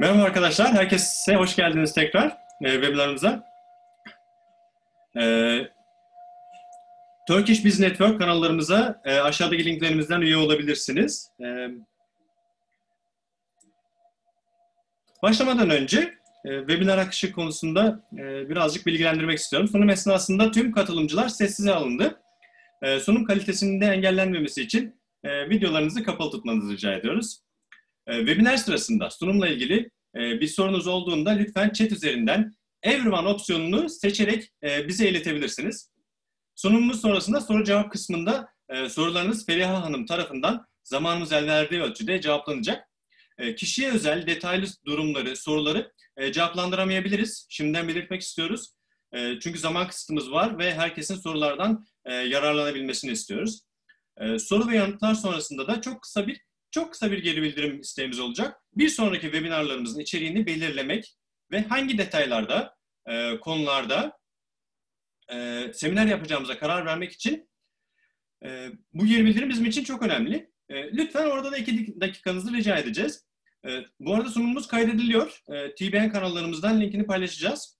Merhaba arkadaşlar, herkese hoş geldiniz tekrar e, webinarımıza. E, Turkish Biz Network kanallarımıza e, aşağıdaki linklerimizden üye olabilirsiniz. E, başlamadan önce e, webinar akışı konusunda e, birazcık bilgilendirmek istiyorum. Sunum esnasında tüm katılımcılar sessize alındı. E, sunum kalitesinde engellenmemesi için e, videolarınızı kapalı tutmanızı rica ediyoruz. E, webinar sırasında sunumla ilgili ee, bir sorunuz olduğunda lütfen chat üzerinden Everyone opsiyonunu seçerek e, bize iletebilirsiniz. Sunumumuz sonrasında soru cevap kısmında e, sorularınız Feriha Hanım tarafından zamanımız elverdiği ölçüde cevaplanacak. E, kişiye özel detaylı durumları, soruları cevaplandıramayabiliriz. Şimdiden belirtmek istiyoruz. Çünkü zaman kısıtımız var ve herkesin sorulardan yararlanabilmesini istiyoruz. Soru ve yanıtlar sonrasında da çok kısa bir çok kısa bir geri bildirim isteğimiz olacak. Bir sonraki webinarlarımızın içeriğini belirlemek ve hangi detaylarda, e, konularda e, seminer yapacağımıza karar vermek için e, bu geri bildirim bizim için çok önemli. E, lütfen orada da iki dakikanızı rica edeceğiz. E, bu arada sunumumuz kaydediliyor. E, TBN kanallarımızdan linkini paylaşacağız.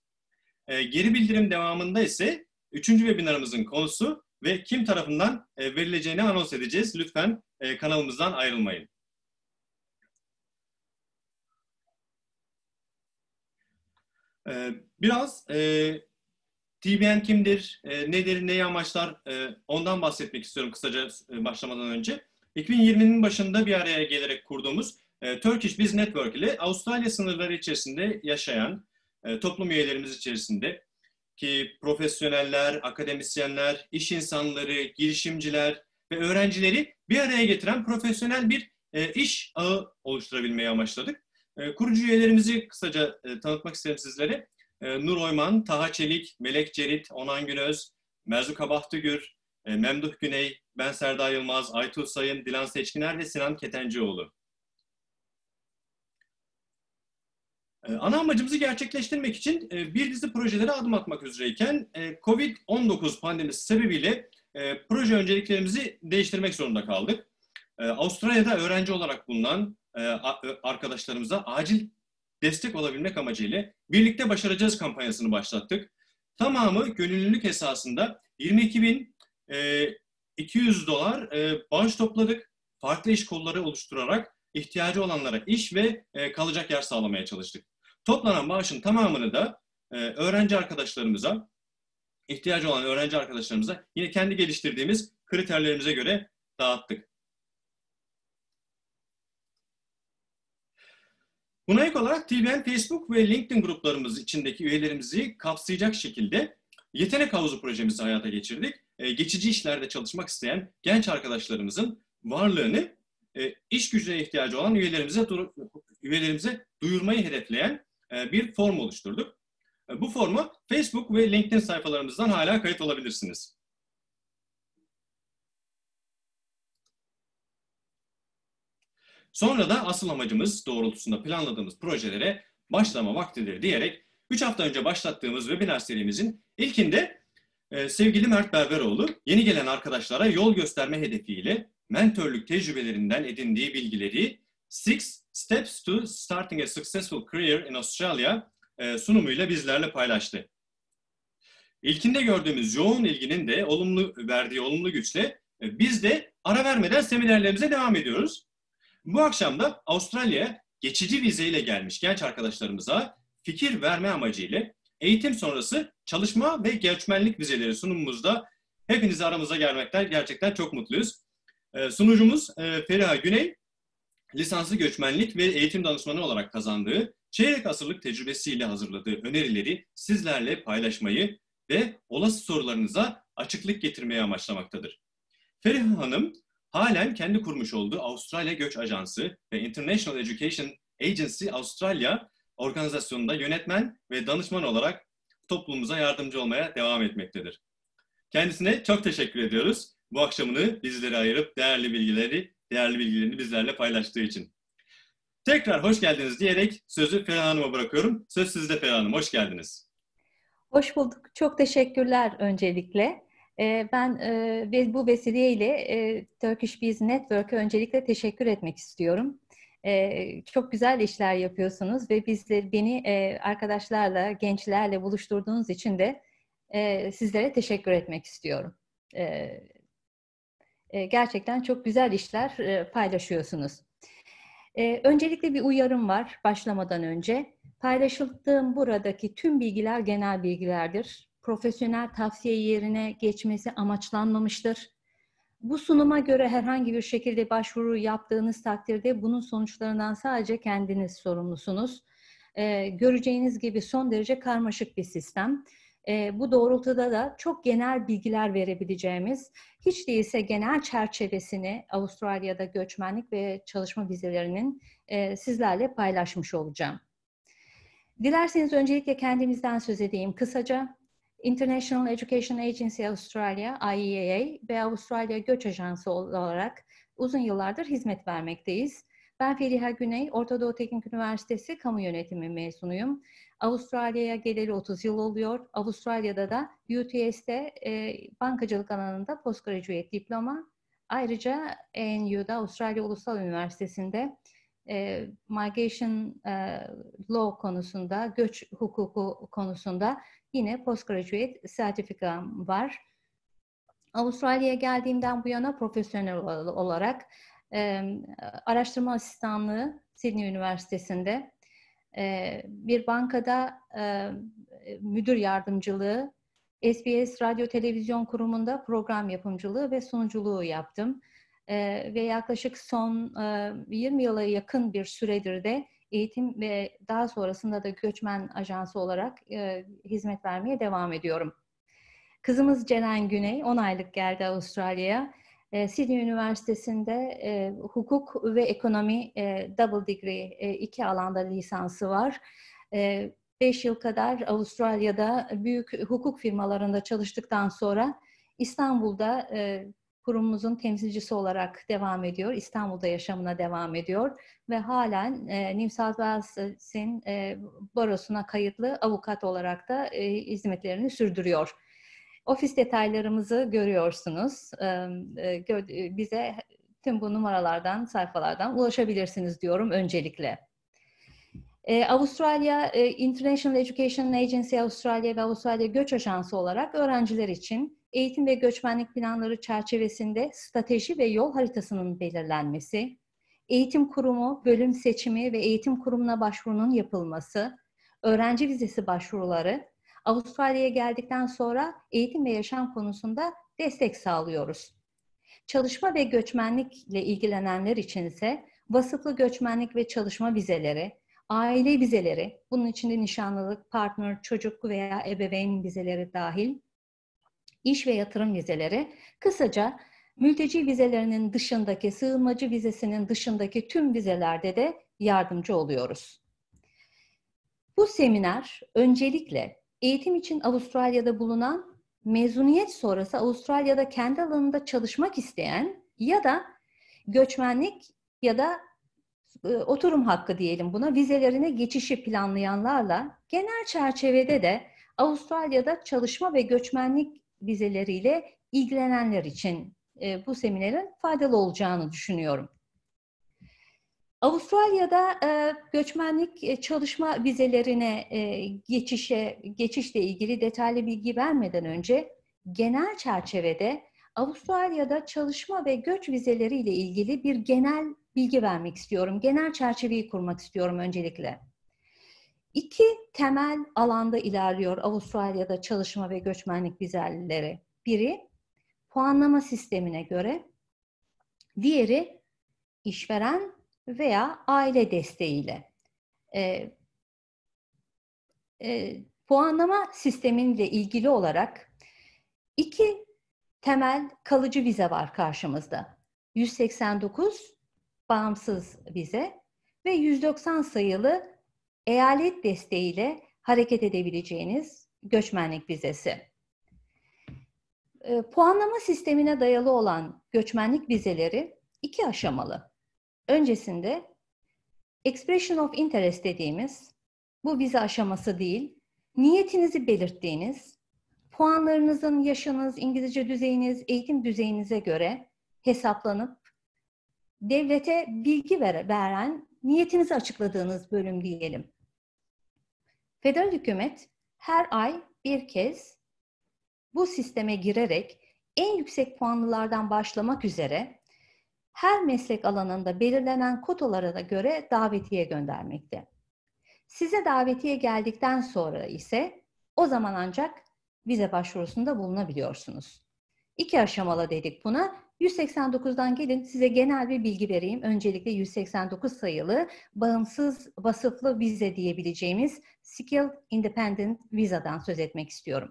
E, geri bildirim devamında ise üçüncü webinarımızın konusu ve kim tarafından e, verileceğini anons edeceğiz. Lütfen e, kanalımızdan ayrılmayın. E, biraz TBN kimdir, e, nedir, neyi amaçlar ondan bahsetmek istiyorum kısaca başlamadan önce. 2020'nin başında bir araya gelerek kurduğumuz e, Turkish Biz Network ile Avustralya sınırları içerisinde yaşayan toplum üyelerimiz içerisinde ki profesyoneller, akademisyenler, iş insanları, girişimciler ve öğrencileri bir araya getiren profesyonel bir e, iş ağı oluşturabilmeyi amaçladık. E, kurucu üyelerimizi kısaca e, tanıtmak isterim sizlere. Nur Oyman, Taha Çelik, Melek Cerit, Onan Günöz, Merzuka Bahtıgür, Memduh Güney, Ben Serdar Yılmaz, Aytuğ Sayın, Dilan Seçkiner ve Sinan Ketencioğlu. Ee, ana amacımızı gerçekleştirmek için e, bir dizi projelere adım atmak üzereyken e, COVID-19 pandemisi sebebiyle e, proje önceliklerimizi değiştirmek zorunda kaldık. Avustralya'da öğrenci olarak bulunan arkadaşlarımıza acil destek olabilmek amacıyla Birlikte Başaracağız kampanyasını başlattık. Tamamı gönüllülük esasında 22.200 dolar bağış topladık. Farklı iş kolları oluşturarak ihtiyacı olanlara iş ve e, kalacak yer sağlamaya çalıştık. Toplanan maaşın tamamını da e, öğrenci arkadaşlarımıza, ihtiyacı olan öğrenci arkadaşlarımıza yine kendi geliştirdiğimiz kriterlerimize göre dağıttık. Buna ek olarak TBN, Facebook ve LinkedIn gruplarımız içindeki üyelerimizi kapsayacak şekilde yetenek havuzu projemizi hayata geçirdik. E, geçici işlerde çalışmak isteyen genç arkadaşlarımızın varlığını e, iş gücüne ihtiyacı olan üyelerimize üyelerimize duyurmayı hedefleyen e, bir form oluşturduk. E, bu formu Facebook ve LinkedIn sayfalarımızdan hala kayıt olabilirsiniz. Sonra da asıl amacımız doğrultusunda planladığımız projelere başlama vaktidir diyerek 3 hafta önce başlattığımız webinar serimizin ilkinde e, sevgili Mert Berberoğlu yeni gelen arkadaşlara yol gösterme hedefiyle mentörlük tecrübelerinden edindiği bilgileri Six Steps to Starting a Successful Career in Australia e, sunumuyla bizlerle paylaştı. İlkinde gördüğümüz yoğun ilginin de olumlu verdiği olumlu güçle e, biz de ara vermeden seminerlerimize devam ediyoruz. Bu akşam da Avustralya'ya geçici vizeyle gelmiş genç arkadaşlarımıza fikir verme amacıyla eğitim sonrası çalışma ve göçmenlik vizeleri sunumumuzda hepinizi aramıza gelmekten gerçekten çok mutluyuz. Ee, sunucumuz e, Feriha Güney, lisanslı göçmenlik ve eğitim danışmanı olarak kazandığı çeyrek asırlık tecrübesiyle hazırladığı önerileri sizlerle paylaşmayı ve olası sorularınıza açıklık getirmeye amaçlamaktadır. Feriha Hanım halen kendi kurmuş olduğu Avustralya Göç Ajansı ve International Education Agency Australia organizasyonunda yönetmen ve danışman olarak toplumumuza yardımcı olmaya devam etmektedir. Kendisine çok teşekkür ediyoruz bu akşamını bizlere ayırıp değerli bilgileri, değerli bilgilerini bizlerle paylaştığı için. Tekrar hoş geldiniz diyerek sözü Ferhan Hanım'a bırakıyorum. Söz sizde Ferhan Hanım, hoş geldiniz. Hoş bulduk. Çok teşekkürler öncelikle. Ee, ben e, bu vesileyle e, Turkish Biz Network'e öncelikle teşekkür etmek istiyorum. Ee, çok güzel işler yapıyorsunuz ve bizleri beni e, arkadaşlarla, gençlerle buluşturduğunuz için de sizlere teşekkür etmek istiyorum. Ee, e, gerçekten çok güzel işler e, paylaşıyorsunuz. E, öncelikle bir uyarım var başlamadan önce. Paylaşıldığım buradaki tüm bilgiler genel bilgilerdir. Profesyonel tavsiye yerine geçmesi amaçlanmamıştır. Bu sunuma göre herhangi bir şekilde başvuru yaptığınız takdirde bunun sonuçlarından sadece kendiniz sorumlusunuz. Ee, göreceğiniz gibi son derece karmaşık bir sistem. E, bu doğrultuda da çok genel bilgiler verebileceğimiz, hiç değilse genel çerçevesini Avustralya'da göçmenlik ve çalışma vizelerinin e, sizlerle paylaşmış olacağım. Dilerseniz öncelikle kendimizden söz edeyim kısaca. International Education Agency Australia, IEAA ve Avustralya Göç Ajansı olarak uzun yıllardır hizmet vermekteyiz. Ben Feriha Güney, Orta Doğu Teknik Üniversitesi Kamu Yönetimi mezunuyum. Avustralya'ya geleli 30 yıl oluyor. Avustralya'da da UTS'de e, bankacılık alanında postgraduate diploma. Ayrıca ANU'da Avustralya Ulusal Üniversitesi'nde e, migration e, law konusunda, göç hukuku konusunda yine postgraduate sertifika var. Avustralya'ya geldiğimden bu yana profesyonel olarak e, araştırma asistanlığı Sydney Üniversitesi'nde bir bankada müdür yardımcılığı, SBS Radyo Televizyon Kurumu'nda program yapımcılığı ve sunuculuğu yaptım. Ve yaklaşık son 20 yıla yakın bir süredir de eğitim ve daha sonrasında da göçmen ajansı olarak hizmet vermeye devam ediyorum. Kızımız Ceren Güney 10 aylık geldi Avustralya'ya. E, Sydney Üniversitesi'nde e, hukuk ve ekonomi e, double degree e, iki alanda lisansı var. E, beş yıl kadar Avustralya'da büyük hukuk firmalarında çalıştıktan sonra İstanbul'da e, kurumumuzun temsilcisi olarak devam ediyor. İstanbul'da yaşamına devam ediyor ve halen e, New South Wales'in e, barosuna kayıtlı avukat olarak da e, hizmetlerini sürdürüyor. Ofis detaylarımızı görüyorsunuz. E, e, bize tüm bu numaralardan, sayfalardan ulaşabilirsiniz diyorum öncelikle. E, Avustralya International Education Agency Avustralya ve Avustralya Göç Ajansı olarak öğrenciler için eğitim ve göçmenlik planları çerçevesinde strateji ve yol haritasının belirlenmesi, eğitim kurumu, bölüm seçimi ve eğitim kurumuna başvurunun yapılması, öğrenci vizesi başvuruları Avustralya'ya geldikten sonra eğitim ve yaşam konusunda destek sağlıyoruz. Çalışma ve göçmenlikle ilgilenenler için ise vasıflı göçmenlik ve çalışma vizeleri, aile vizeleri, bunun içinde nişanlılık, partner, çocuk veya ebeveyn vizeleri dahil, iş ve yatırım vizeleri, kısaca mülteci vizelerinin dışındaki, sığınmacı vizesinin dışındaki tüm vizelerde de yardımcı oluyoruz. Bu seminer öncelikle eğitim için Avustralya'da bulunan, mezuniyet sonrası Avustralya'da kendi alanında çalışmak isteyen ya da göçmenlik ya da e, oturum hakkı diyelim buna vizelerine geçişi planlayanlarla genel çerçevede de Avustralya'da çalışma ve göçmenlik vizeleriyle ilgilenenler için e, bu seminerin faydalı olacağını düşünüyorum. Avustralya'da e, göçmenlik çalışma vizelerine e, geçişe geçişle ilgili detaylı bilgi vermeden önce genel çerçevede Avustralya'da çalışma ve göç vizeleri ile ilgili bir genel bilgi vermek istiyorum. Genel çerçeveyi kurmak istiyorum öncelikle. İki temel alanda ilerliyor Avustralya'da çalışma ve göçmenlik vizeleri. Biri puanlama sistemine göre, diğeri işveren veya aile desteğiyle. E, e, puanlama sistemiyle ilgili olarak iki temel kalıcı vize var karşımızda. 189 bağımsız vize ve 190 sayılı eyalet desteğiyle hareket edebileceğiniz göçmenlik vizesi. Ee, puanlama sistemine dayalı olan göçmenlik vizeleri iki aşamalı. Öncesinde expression of interest dediğimiz bu vize aşaması değil, niyetinizi belirttiğiniz, puanlarınızın yaşınız, İngilizce düzeyiniz, eğitim düzeyinize göre hesaplanıp devlete bilgi veren, niyetinizi açıkladığınız bölüm diyelim. Federal hükümet her ay bir kez bu sisteme girerek en yüksek puanlılardan başlamak üzere her meslek alanında belirlenen kotalara göre davetiye göndermekte. Size davetiye geldikten sonra ise o zaman ancak vize başvurusunda bulunabiliyorsunuz. İki aşamalı dedik buna. 189'dan gelin size genel bir bilgi vereyim. Öncelikle 189 sayılı bağımsız vasıflı vize diyebileceğimiz Skill Independent Visa'dan söz etmek istiyorum.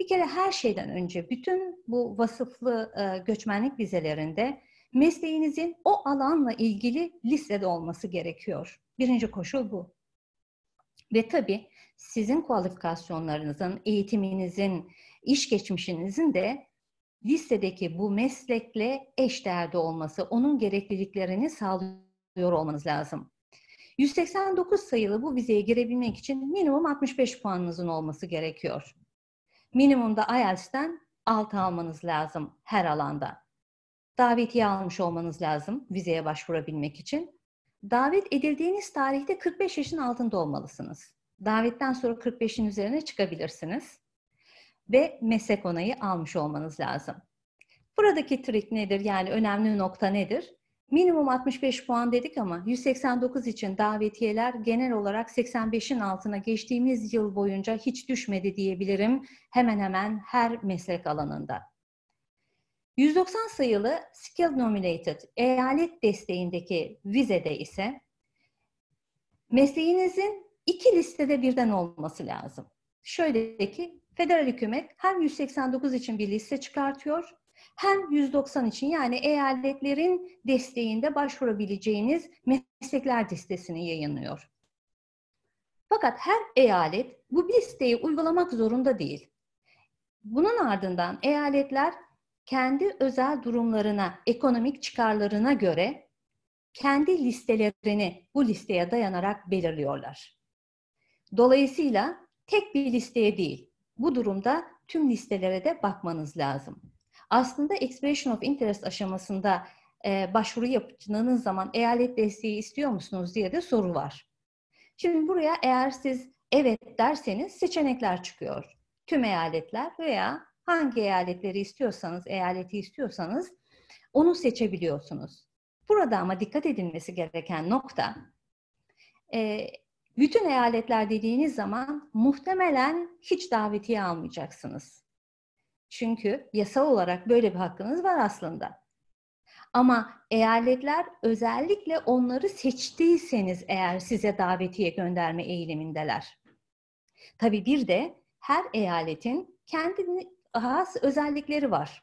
Bir kere her şeyden önce bütün bu vasıflı e, göçmenlik vizelerinde mesleğinizin o alanla ilgili listede olması gerekiyor. Birinci koşul bu. Ve tabii sizin kualifikasyonlarınızın, eğitiminizin, iş geçmişinizin de listedeki bu meslekle eşdeğerde olması, onun gerekliliklerini sağlıyor olmanız lazım. 189 sayılı bu vizeye girebilmek için minimum 65 puanınızın olması gerekiyor. Minimumda IELTS'ten 6 almanız lazım her alanda davetiye almış olmanız lazım vizeye başvurabilmek için. Davet edildiğiniz tarihte 45 yaşın altında olmalısınız. Davetten sonra 45'in üzerine çıkabilirsiniz ve meslek onayı almış olmanız lazım. Buradaki trik nedir? Yani önemli nokta nedir? Minimum 65 puan dedik ama 189 için davetiyeler genel olarak 85'in altına geçtiğimiz yıl boyunca hiç düşmedi diyebilirim hemen hemen her meslek alanında. 190 sayılı Skill Nominated eyalet desteğindeki vizede ise mesleğinizin iki listede birden olması lazım. Şöyle ki federal hükümet hem 189 için bir liste çıkartıyor hem 190 için yani eyaletlerin desteğinde başvurabileceğiniz meslekler listesini yayınlıyor. Fakat her eyalet bu listeyi uygulamak zorunda değil. Bunun ardından eyaletler kendi özel durumlarına, ekonomik çıkarlarına göre kendi listelerini bu listeye dayanarak belirliyorlar. Dolayısıyla tek bir listeye değil, bu durumda tüm listelere de bakmanız lazım. Aslında Expression of Interest aşamasında e, başvuru yapacağınız zaman eyalet desteği istiyor musunuz diye de soru var. Şimdi buraya eğer siz evet derseniz seçenekler çıkıyor. Tüm eyaletler veya hangi eyaletleri istiyorsanız, eyaleti istiyorsanız onu seçebiliyorsunuz. Burada ama dikkat edilmesi gereken nokta, e, bütün eyaletler dediğiniz zaman muhtemelen hiç davetiye almayacaksınız. Çünkü yasal olarak böyle bir hakkınız var aslında. Ama eyaletler özellikle onları seçtiyseniz eğer size davetiye gönderme eğilimindeler. Tabii bir de her eyaletin kendi has özellikleri var.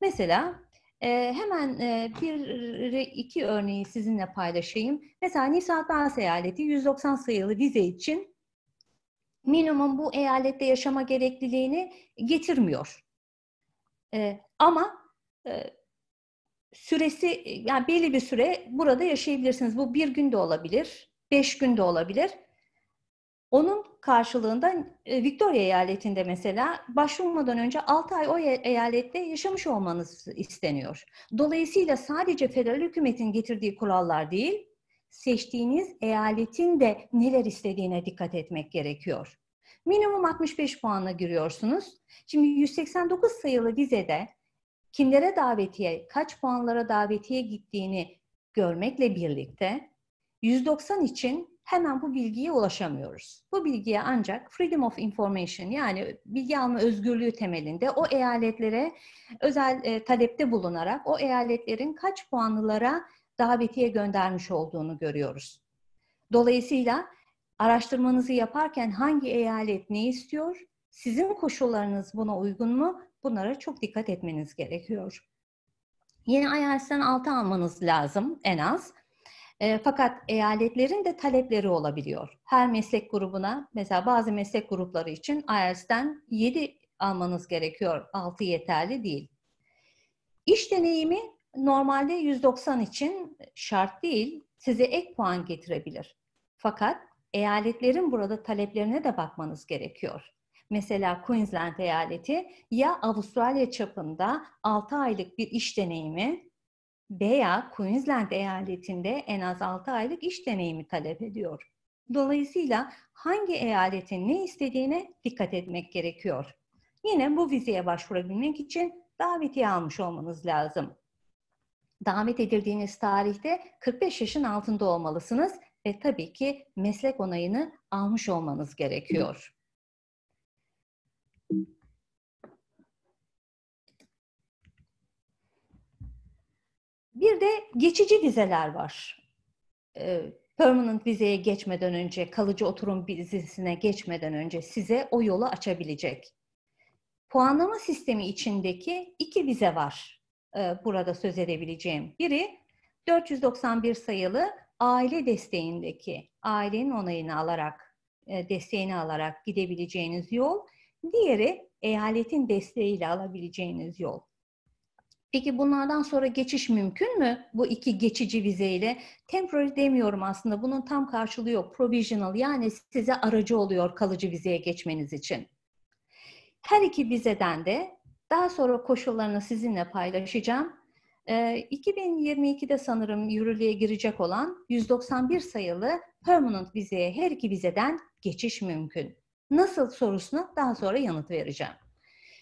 Mesela e, hemen e, bir iki örneği sizinle paylaşayım. Mesela Nisat Dans eyaleti 190 sayılı vize için minimum bu eyalette yaşama gerekliliğini getirmiyor. E, ama e, süresi yani belli bir süre burada yaşayabilirsiniz. Bu bir günde olabilir, beş günde olabilir. Onun karşılığında e, Victoria eyaletinde mesela başvurmadan önce 6 ay o e-, eyalette yaşamış olmanız isteniyor. Dolayısıyla sadece federal hükümetin getirdiği kurallar değil, seçtiğiniz eyaletin de neler istediğine dikkat etmek gerekiyor. Minimum 65 puanla giriyorsunuz. Şimdi 189 sayılı vizede kimlere davetiye, kaç puanlara davetiye gittiğini görmekle birlikte 190 için hemen bu bilgiye ulaşamıyoruz. Bu bilgiye ancak Freedom of Information yani bilgi alma özgürlüğü temelinde o eyaletlere özel e, talepte bulunarak o eyaletlerin kaç puanlılara davetiye göndermiş olduğunu görüyoruz. Dolayısıyla araştırmanızı yaparken hangi eyalet ne istiyor, sizin koşullarınız buna uygun mu? Bunlara çok dikkat etmeniz gerekiyor. Yeni IELTS'ten 6 almanız lazım en az. E, fakat eyaletlerin de talepleri olabiliyor. Her meslek grubuna mesela bazı meslek grupları için IELTS'ten 7 almanız gerekiyor. 6 yeterli değil. İş deneyimi normalde 190 için şart değil. Size ek puan getirebilir. Fakat eyaletlerin burada taleplerine de bakmanız gerekiyor. Mesela Queensland eyaleti ya Avustralya çapında 6 aylık bir iş deneyimi veya Queensland eyaletinde en az 6 aylık iş deneyimi talep ediyor. Dolayısıyla hangi eyaletin ne istediğine dikkat etmek gerekiyor. Yine bu vizeye başvurabilmek için davetiye almış olmanız lazım. Davet edildiğiniz tarihte 45 yaşın altında olmalısınız ve tabii ki meslek onayını almış olmanız gerekiyor. Bir de geçici vizeler var. E, permanent vizeye geçmeden önce, kalıcı oturum vizesine geçmeden önce size o yolu açabilecek. Puanlama sistemi içindeki iki vize var e, burada söz edebileceğim. Biri 491 sayılı aile desteğindeki, ailenin onayını alarak, e, desteğini alarak gidebileceğiniz yol. Diğeri eyaletin desteğiyle alabileceğiniz yol. Peki bunlardan sonra geçiş mümkün mü? Bu iki geçici vizeyle. Temporary demiyorum aslında. Bunun tam karşılığı yok. Provisional yani size aracı oluyor kalıcı vizeye geçmeniz için. Her iki vizeden de daha sonra koşullarını sizinle paylaşacağım. 2022'de ee, sanırım yürürlüğe girecek olan 191 sayılı permanent vizeye her iki vizeden geçiş mümkün. Nasıl sorusuna daha sonra yanıt vereceğim.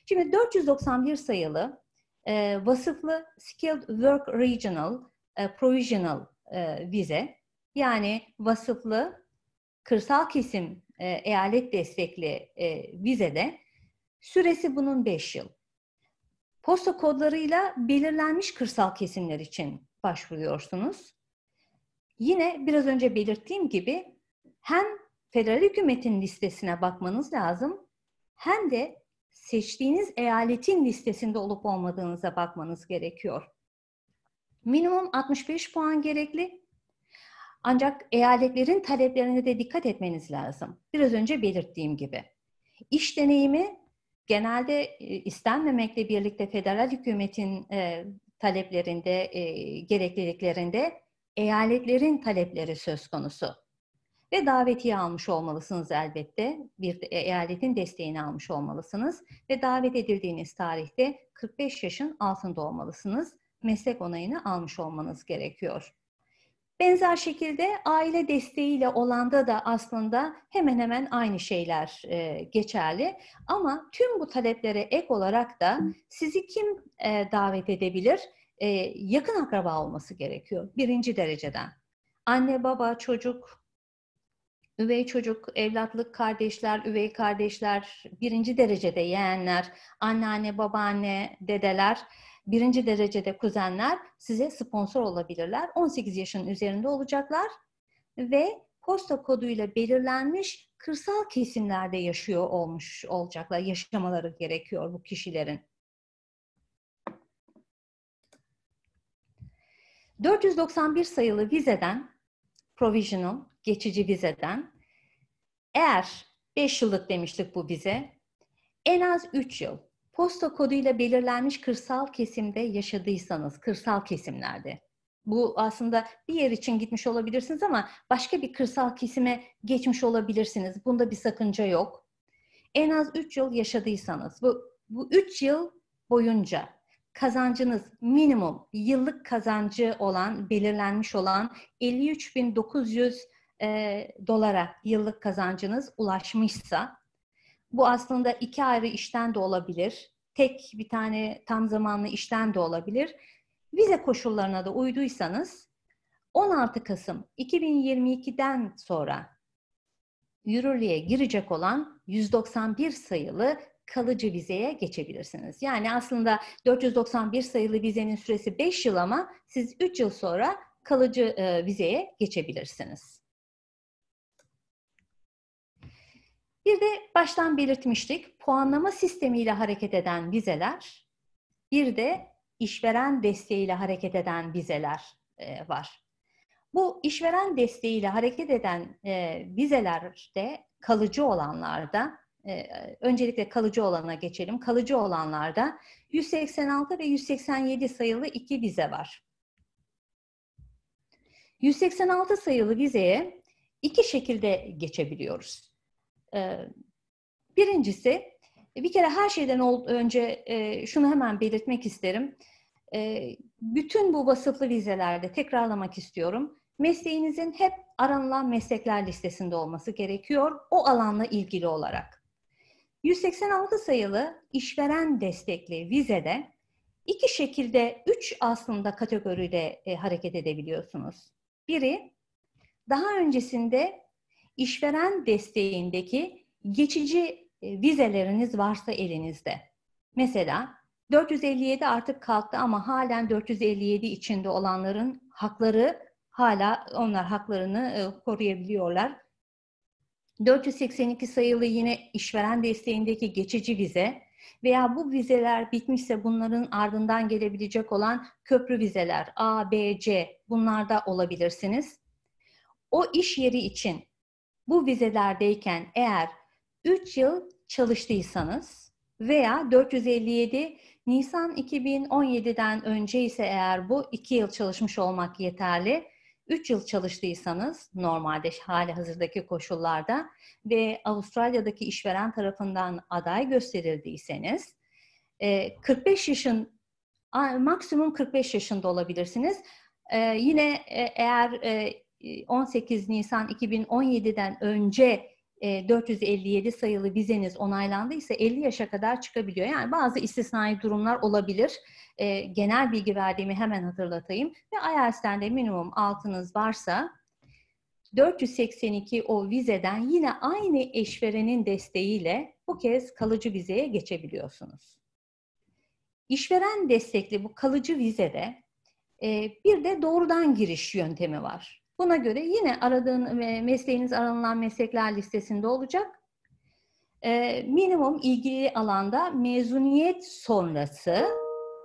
Şimdi 491 sayılı e, vasıflı Skilled Work Regional e, Provisional e, vize yani vasıflı kırsal kesim e, eyalet destekli e, vizede süresi bunun 5 yıl. Posta kodlarıyla belirlenmiş kırsal kesimler için başvuruyorsunuz. Yine biraz önce belirttiğim gibi hem federal hükümetin listesine bakmanız lazım hem de seçtiğiniz eyaletin listesinde olup olmadığınıza bakmanız gerekiyor. Minimum 65 puan gerekli. Ancak eyaletlerin taleplerine de dikkat etmeniz lazım. Biraz önce belirttiğim gibi. İş deneyimi genelde e, istenmemekle birlikte federal hükümetin e, taleplerinde, e, gerekliliklerinde eyaletlerin talepleri söz konusu ve davetiye almış olmalısınız elbette. Bir e, eyaletin desteğini almış olmalısınız ve davet edildiğiniz tarihte 45 yaşın altında olmalısınız. Meslek onayını almış olmanız gerekiyor. Benzer şekilde aile desteğiyle olanda da aslında hemen hemen aynı şeyler e, geçerli. Ama tüm bu taleplere ek olarak da sizi kim e, davet edebilir? E, yakın akraba olması gerekiyor birinci dereceden. Anne, baba, çocuk, üvey çocuk, evlatlık kardeşler, üvey kardeşler, birinci derecede yeğenler, anneanne, babaanne, dedeler, birinci derecede kuzenler size sponsor olabilirler. 18 yaşın üzerinde olacaklar ve posta koduyla belirlenmiş kırsal kesimlerde yaşıyor olmuş olacaklar. Yaşamaları gerekiyor bu kişilerin. 491 sayılı vizeden provisional geçici vizeden. Eğer 5 yıllık demiştik bu vize en az 3 yıl posta koduyla belirlenmiş kırsal kesimde yaşadıysanız, kırsal kesimlerde. Bu aslında bir yer için gitmiş olabilirsiniz ama başka bir kırsal kesime geçmiş olabilirsiniz. Bunda bir sakınca yok. En az 3 yıl yaşadıysanız, bu, bu 3 yıl boyunca kazancınız minimum yıllık kazancı olan belirlenmiş olan 53.900 e, dolara yıllık kazancınız ulaşmışsa bu aslında iki ayrı işten de olabilir. Tek bir tane tam zamanlı işten de olabilir. Vize koşullarına da uyduysanız 16 Kasım 2022'den sonra yürürlüğe girecek olan 191 sayılı kalıcı vizeye geçebilirsiniz. Yani aslında 491 sayılı vizenin süresi 5 yıl ama siz 3 yıl sonra kalıcı e, vizeye geçebilirsiniz. Bir de baştan belirtmiştik puanlama sistemiyle hareket eden vizeler, bir de işveren desteğiyle hareket eden vizeler e, var. Bu işveren desteğiyle hareket eden e, vizelerde kalıcı olanlarda, e, öncelikle kalıcı olana geçelim. Kalıcı olanlarda 186 ve 187 sayılı iki vize var. 186 sayılı vizeye iki şekilde geçebiliyoruz. Ee, birincisi bir kere her şeyden önce e, şunu hemen belirtmek isterim. E, bütün bu vasıflı vizelerde tekrarlamak istiyorum. Mesleğinizin hep aranılan meslekler listesinde olması gerekiyor o alanla ilgili olarak. 186 sayılı işveren destekli vizede iki şekilde üç aslında kategoride e, hareket edebiliyorsunuz. Biri daha öncesinde işveren desteğindeki geçici e, vizeleriniz varsa elinizde. Mesela 457 artık kalktı ama halen 457 içinde olanların hakları hala onlar haklarını e, koruyabiliyorlar. 482 sayılı yine işveren desteğindeki geçici vize veya bu vizeler bitmişse bunların ardından gelebilecek olan köprü vizeler A, B, C bunlarda olabilirsiniz. O iş yeri için bu vizelerdeyken eğer 3 yıl çalıştıysanız veya 457 Nisan 2017'den önce ise eğer bu 2 yıl çalışmış olmak yeterli. 3 yıl çalıştıysanız normalde hali hazırdaki koşullarda ve Avustralya'daki işveren tarafından aday gösterildiyseniz 45 e, yaşın maksimum 45 yaşında olabilirsiniz. E, yine e, eğer 18 Nisan 2017'den önce 457 sayılı vizeniz onaylandıysa 50 yaşa kadar çıkabiliyor. Yani bazı istisnai durumlar olabilir. Genel bilgi verdiğimi hemen hatırlatayım. Ve IELTS'ten de minimum altınız varsa 482 o vizeden yine aynı eşverenin desteğiyle bu kez kalıcı vizeye geçebiliyorsunuz. İşveren destekli bu kalıcı vizede bir de doğrudan giriş yöntemi var. Buna göre yine aradığın mesleğiniz aranılan meslekler listesinde olacak. E, minimum ilgili alanda mezuniyet sonrası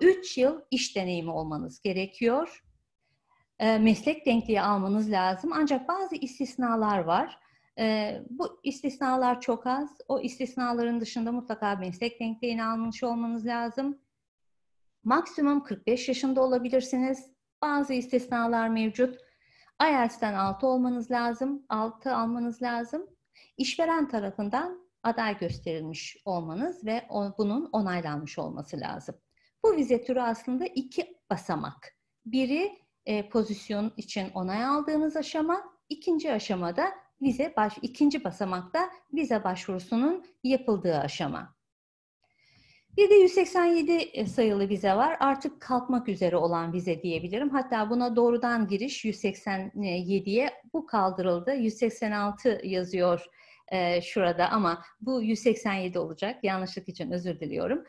3 yıl iş deneyimi olmanız gerekiyor. E, meslek denkliği almanız lazım. Ancak bazı istisnalar var. E, bu istisnalar çok az. O istisnaların dışında mutlaka meslek denkliğini almış olmanız lazım. Maksimum 45 yaşında olabilirsiniz. Bazı istisnalar mevcut. IELTS'ten 6 olmanız lazım, 6 almanız lazım. İşveren tarafından aday gösterilmiş olmanız ve bunun onaylanmış olması lazım. Bu vize türü aslında iki basamak. Biri e, pozisyon için onay aldığınız aşama, ikinci aşamada vize baş ikinci basamakta vize başvurusunun yapıldığı aşama. Bir de 187 e, sayılı vize var. Artık kalkmak üzere olan vize diyebilirim. Hatta buna doğrudan giriş 187'ye bu kaldırıldı. 186 yazıyor e, şurada ama bu 187 olacak. Yanlışlık için özür diliyorum.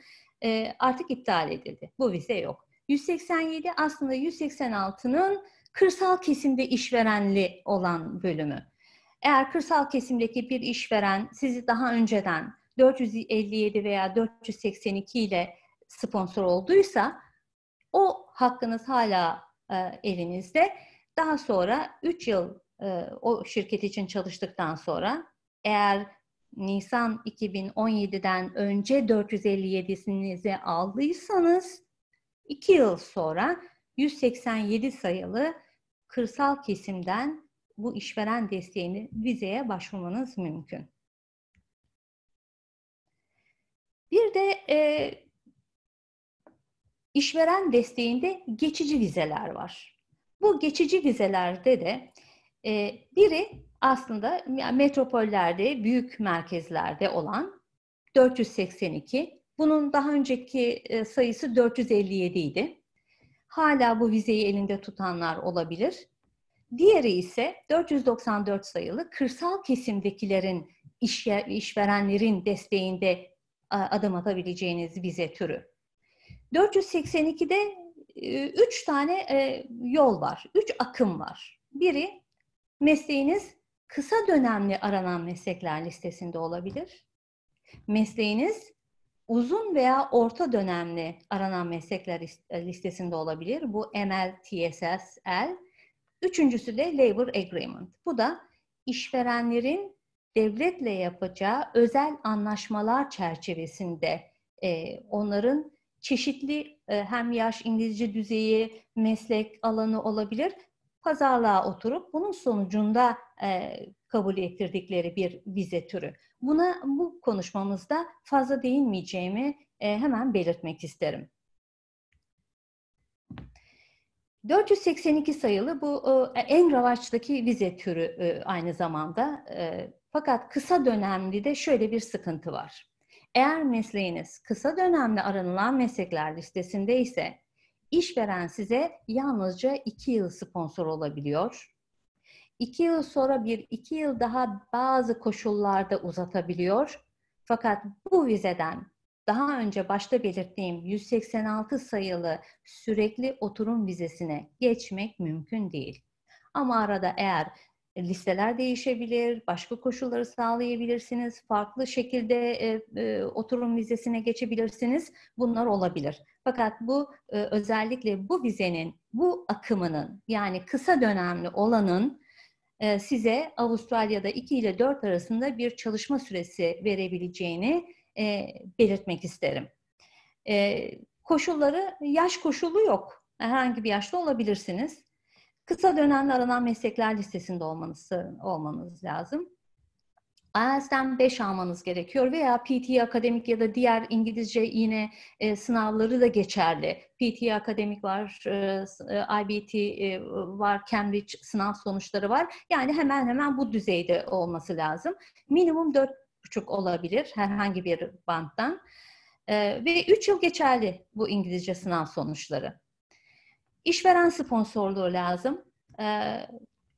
E, artık iptal edildi. Bu vize yok. 187 aslında 186'nın kırsal kesimde işverenli olan bölümü. Eğer kırsal kesimdeki bir işveren sizi daha önceden 457 veya 482 ile sponsor olduysa o hakkınız hala e, elinizde. Daha sonra 3 yıl e, o şirket için çalıştıktan sonra eğer Nisan 2017'den önce 457'sinizi aldıysanız 2 yıl sonra 187 sayılı kırsal kesimden bu işveren desteğini vizeye başvurmanız mümkün. Bir de e, işveren desteğinde geçici vizeler var. Bu geçici vizelerde de e, biri aslında metropollerde, büyük merkezlerde olan 482. Bunun daha önceki e, sayısı 457 idi. Hala bu vizeyi elinde tutanlar olabilir. Diğeri ise 494 sayılı kırsal kesimdekilerin iş, işverenlerin desteğinde adım atabileceğiniz vize türü. 482'de 3 e, tane e, yol var, 3 akım var. Biri mesleğiniz kısa dönemli aranan meslekler listesinde olabilir. Mesleğiniz uzun veya orta dönemli aranan meslekler e, listesinde olabilir. Bu ML, TSSL. Üçüncüsü de Labor Agreement. Bu da işverenlerin devletle yapacağı özel anlaşmalar çerçevesinde e, onların çeşitli e, hem yaş, İngilizce düzeyi, meslek alanı olabilir pazarlığa oturup bunun sonucunda e, kabul ettirdikleri bir vize türü. Buna bu konuşmamızda fazla değinmeyeceğimi e, hemen belirtmek isterim. 482 sayılı bu e, en ravaçtaki vize türü e, aynı zamanda e, fakat kısa dönemli de şöyle bir sıkıntı var. Eğer mesleğiniz kısa dönemde aranılan meslekler listesinde ise işveren size yalnızca 2 yıl sponsor olabiliyor. 2 yıl sonra bir 2 yıl daha bazı koşullarda uzatabiliyor. Fakat bu vizeden daha önce başta belirttiğim 186 sayılı sürekli oturum vizesine geçmek mümkün değil. Ama arada eğer e, listeler değişebilir, başka koşulları sağlayabilirsiniz, farklı şekilde e, e, oturum vizesine geçebilirsiniz. Bunlar olabilir. Fakat bu e, özellikle bu vizenin, bu akımının yani kısa dönemli olanın e, size Avustralya'da 2 ile 4 arasında bir çalışma süresi verebileceğini e, belirtmek isterim. E, koşulları, yaş koşulu yok. Herhangi bir yaşta olabilirsiniz Kısa dönemde aranan meslekler listesinde olmanız, olmanız lazım. IELTS'den 5 almanız gerekiyor veya PT akademik ya da diğer İngilizce yine e, sınavları da geçerli. PT akademik var, e, e IBT e, var, Cambridge sınav sonuçları var. Yani hemen hemen bu düzeyde olması lazım. Minimum 4,5 olabilir herhangi bir banttan. E, ve 3 yıl geçerli bu İngilizce sınav sonuçları. İşveren sponsorluğu lazım. Ee,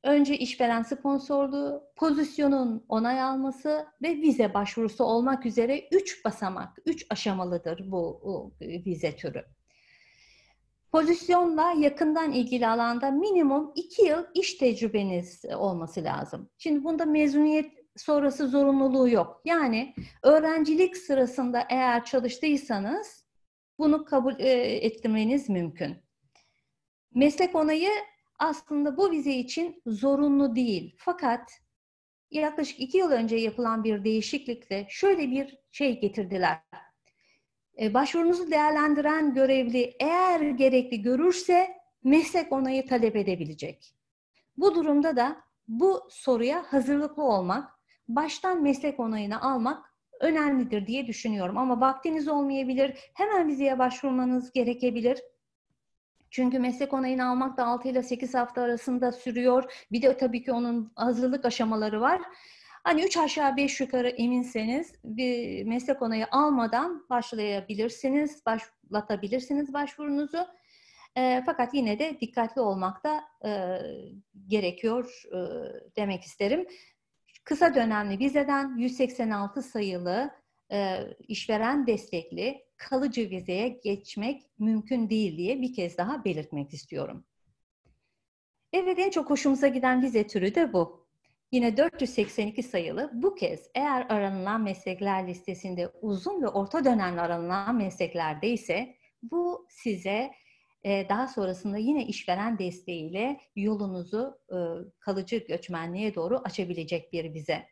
önce işveren sponsorluğu, pozisyonun onay alması ve vize başvurusu olmak üzere üç basamak, üç aşamalıdır bu, bu vize türü. Pozisyonla yakından ilgili alanda minimum iki yıl iş tecrübeniz olması lazım. Şimdi bunda mezuniyet sonrası zorunluluğu yok. Yani öğrencilik sırasında eğer çalıştıysanız bunu kabul e, ettirmeniz mümkün. Meslek onayı aslında bu vize için zorunlu değil. Fakat yaklaşık iki yıl önce yapılan bir değişiklikle şöyle bir şey getirdiler. E, başvurunuzu değerlendiren görevli eğer gerekli görürse meslek onayı talep edebilecek. Bu durumda da bu soruya hazırlıklı olmak, baştan meslek onayını almak önemlidir diye düşünüyorum. Ama vaktiniz olmayabilir, hemen vizeye başvurmanız gerekebilir. Çünkü meslek onayını almak da 6 ile 8 hafta arasında sürüyor. Bir de tabii ki onun hazırlık aşamaları var. Hani 3 aşağı 5 yukarı eminseniz bir meslek onayı almadan başlayabilirsiniz, başlatabilirsiniz başvurunuzu. E, fakat yine de dikkatli olmak da e, gerekiyor e, demek isterim. Kısa dönemli vizeden 186 sayılı e, işveren destekli kalıcı vizeye geçmek mümkün değil diye bir kez daha belirtmek istiyorum. Evet en çok hoşumuza giden vize türü de bu. Yine 482 sayılı bu kez eğer aranılan meslekler listesinde uzun ve orta dönemli aranılan mesleklerde ise bu size e, daha sonrasında yine işveren desteğiyle yolunuzu e, kalıcı göçmenliğe doğru açabilecek bir vize.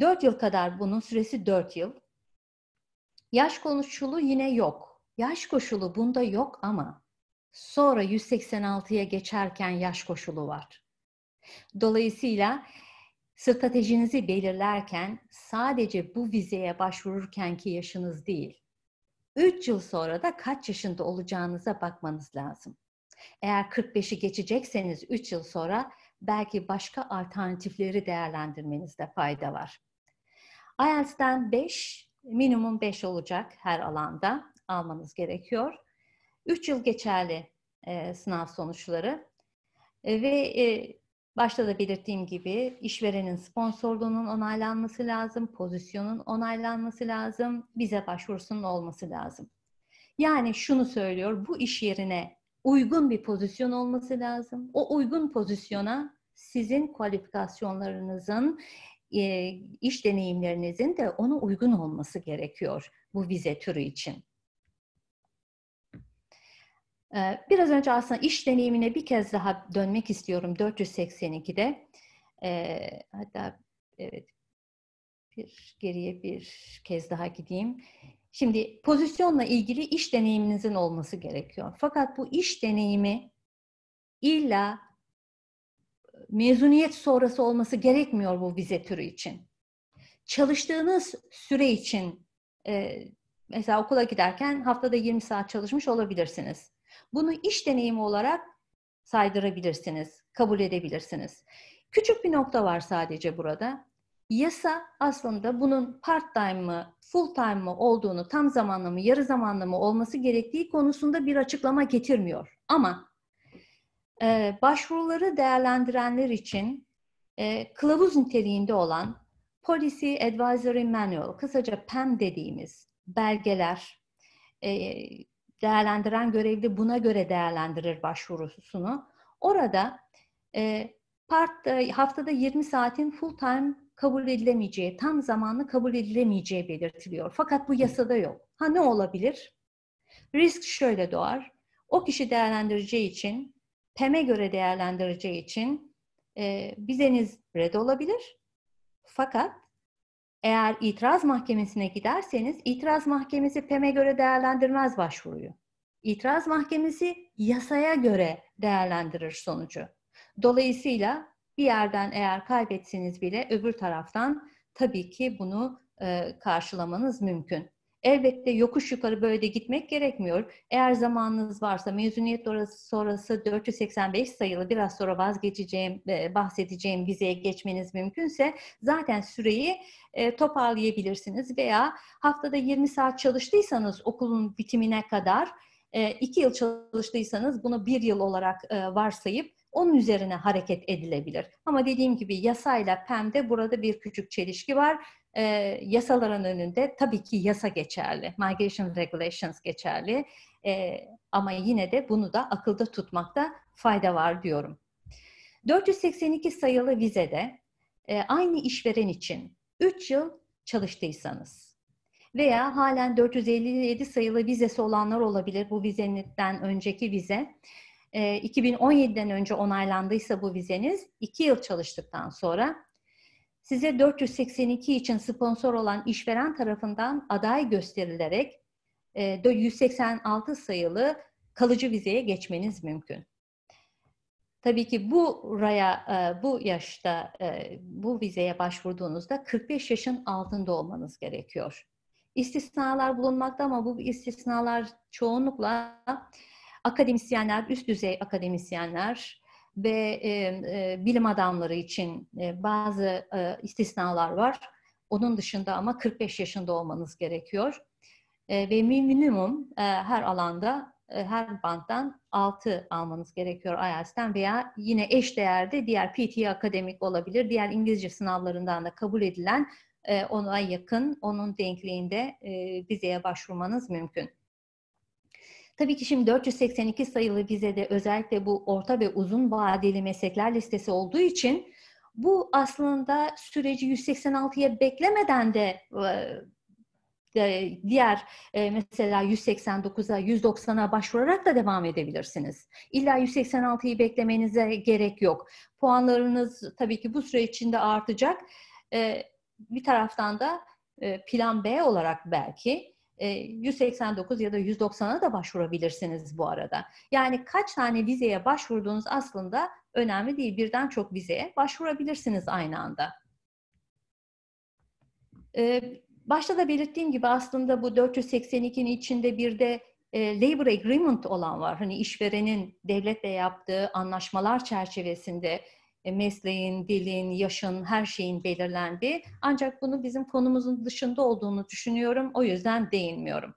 4 yıl kadar bunun süresi 4 yıl. Yaş koşulu yine yok. Yaş koşulu bunda yok ama sonra 186'ya geçerken yaş koşulu var. Dolayısıyla stratejinizi belirlerken sadece bu vizeye başvururkenki yaşınız değil, 3 yıl sonra da kaç yaşında olacağınıza bakmanız lazım. Eğer 45'i geçecekseniz 3 yıl sonra belki başka alternatifleri değerlendirmenizde fayda var. IELTS'den 5, minimum 5 olacak her alanda almanız gerekiyor. 3 yıl geçerli e, sınav sonuçları e, ve e, başta da belirttiğim gibi işverenin sponsorluğunun onaylanması lazım, pozisyonun onaylanması lazım, bize başvurusunun olması lazım. Yani şunu söylüyor, bu iş yerine uygun bir pozisyon olması lazım. O uygun pozisyona sizin kualifikasyonlarınızın e, iş deneyimlerinizin de ona uygun olması gerekiyor bu vize türü için. Biraz önce aslında iş deneyimine bir kez daha dönmek istiyorum 482'de. E, hatta evet bir geriye bir kez daha gideyim. Şimdi pozisyonla ilgili iş deneyiminizin olması gerekiyor. Fakat bu iş deneyimi illa mezuniyet sonrası olması gerekmiyor bu vize türü için. Çalıştığınız süre için e, mesela okula giderken haftada 20 saat çalışmış olabilirsiniz. Bunu iş deneyimi olarak saydırabilirsiniz, kabul edebilirsiniz. Küçük bir nokta var sadece burada. Yasa aslında bunun part time mı, full time mı olduğunu, tam zamanlı mı, yarı zamanlı mı olması gerektiği konusunda bir açıklama getirmiyor. Ama e, başvuruları değerlendirenler için e, kılavuz niteliğinde olan Policy Advisory Manual, kısaca PAM e dediğimiz belgeler, e, değerlendiren görevli buna göre değerlendirir başvurusunu. Orada part, haftada 20 saatin full time kabul edilemeyeceği, tam zamanlı kabul edilemeyeceği belirtiliyor. Fakat bu yasada yok. Ha ne olabilir? Risk şöyle doğar. O kişi değerlendireceği için PEM'e göre değerlendireceği için e, vizeniz red olabilir. Fakat eğer itiraz mahkemesine giderseniz itiraz mahkemesi PEM'e göre değerlendirmez başvuruyu. İtiraz mahkemesi yasaya göre değerlendirir sonucu. Dolayısıyla bir yerden eğer kaybetseniz bile öbür taraftan tabii ki bunu e, karşılamanız mümkün. Elbette yokuş yukarı böyle de gitmek gerekmiyor. Eğer zamanınız varsa mezuniyet sonrası 485 sayılı biraz sonra vazgeçeceğim, e, bahsedeceğim vizeye geçmeniz mümkünse zaten süreyi e, toparlayabilirsiniz veya haftada 20 saat çalıştıysanız okulun bitimine kadar 2 e, yıl çalıştıysanız bunu 1 yıl olarak varsayıp onun üzerine hareket edilebilir. Ama dediğim gibi yasayla PEM'de burada bir küçük çelişki var e, yasaların önünde tabii ki yasa geçerli, migration regulations geçerli e, ama yine de bunu da akılda tutmakta fayda var diyorum. 482 sayılı vizede e, aynı işveren için 3 yıl çalıştıysanız veya halen 457 sayılı vizesi olanlar olabilir bu vizenizden önceki vize. E, 2017'den önce onaylandıysa bu vizeniz 2 yıl çalıştıktan sonra size 482 için sponsor olan işveren tarafından aday gösterilerek 186 e, sayılı kalıcı vizeye geçmeniz mümkün. Tabii ki bu raya, e, bu yaşta e, bu vizeye başvurduğunuzda 45 yaşın altında olmanız gerekiyor. İstisnalar bulunmakta ama bu istisnalar çoğunlukla akademisyenler, üst düzey akademisyenler, ve e, e, bilim adamları için e, bazı e, istisnalar var. Onun dışında ama 45 yaşında olmanız gerekiyor. E, ve minimum e, her alanda, e, her banttan 6 almanız gerekiyor IELTS'ten veya yine eş değerde diğer PT akademik olabilir, diğer İngilizce sınavlarından da kabul edilen e, ona yakın, onun denkliğinde e, vizeye başvurmanız mümkün. Tabii ki şimdi 482 sayılı vizede özellikle bu orta ve uzun vadeli meslekler listesi olduğu için bu aslında süreci 186'ya beklemeden de e, e, diğer e, mesela 189'a, 190'a başvurarak da devam edebilirsiniz. İlla 186'yı beklemenize gerek yok. Puanlarınız tabii ki bu süre içinde artacak. Bir taraftan da plan B olarak belki 189 e, ya da 190'a da başvurabilirsiniz bu arada. Yani kaç tane vizeye başvurduğunuz aslında önemli değil. Birden çok vizeye başvurabilirsiniz aynı anda. E, başta da belirttiğim gibi aslında bu 482'nin içinde bir de e, labor agreement olan var. Hani işverenin devletle yaptığı anlaşmalar çerçevesinde e, mesleğin, dilin, yaşın, her şeyin belirlendiği ancak bunu bizim konumuzun dışında olduğunu düşünüyorum. O yüzden değinmiyorum.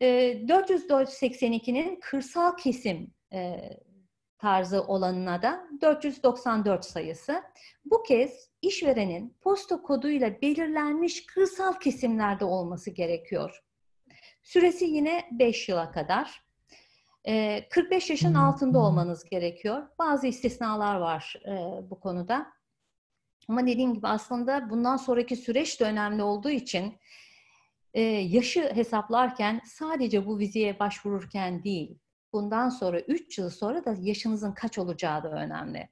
482'nin e, kırsal kesim e, tarzı olanına da 494 sayısı. Bu kez işverenin posta koduyla belirlenmiş kırsal kesimlerde olması gerekiyor. Süresi yine 5 yıla kadar. 45 yaşın altında olmanız gerekiyor. Bazı istisnalar var bu konuda. Ama dediğim gibi aslında bundan sonraki süreç de önemli olduğu için yaşı hesaplarken sadece bu vizeye başvururken değil, bundan sonra 3 yıl sonra da yaşınızın kaç olacağı da önemli.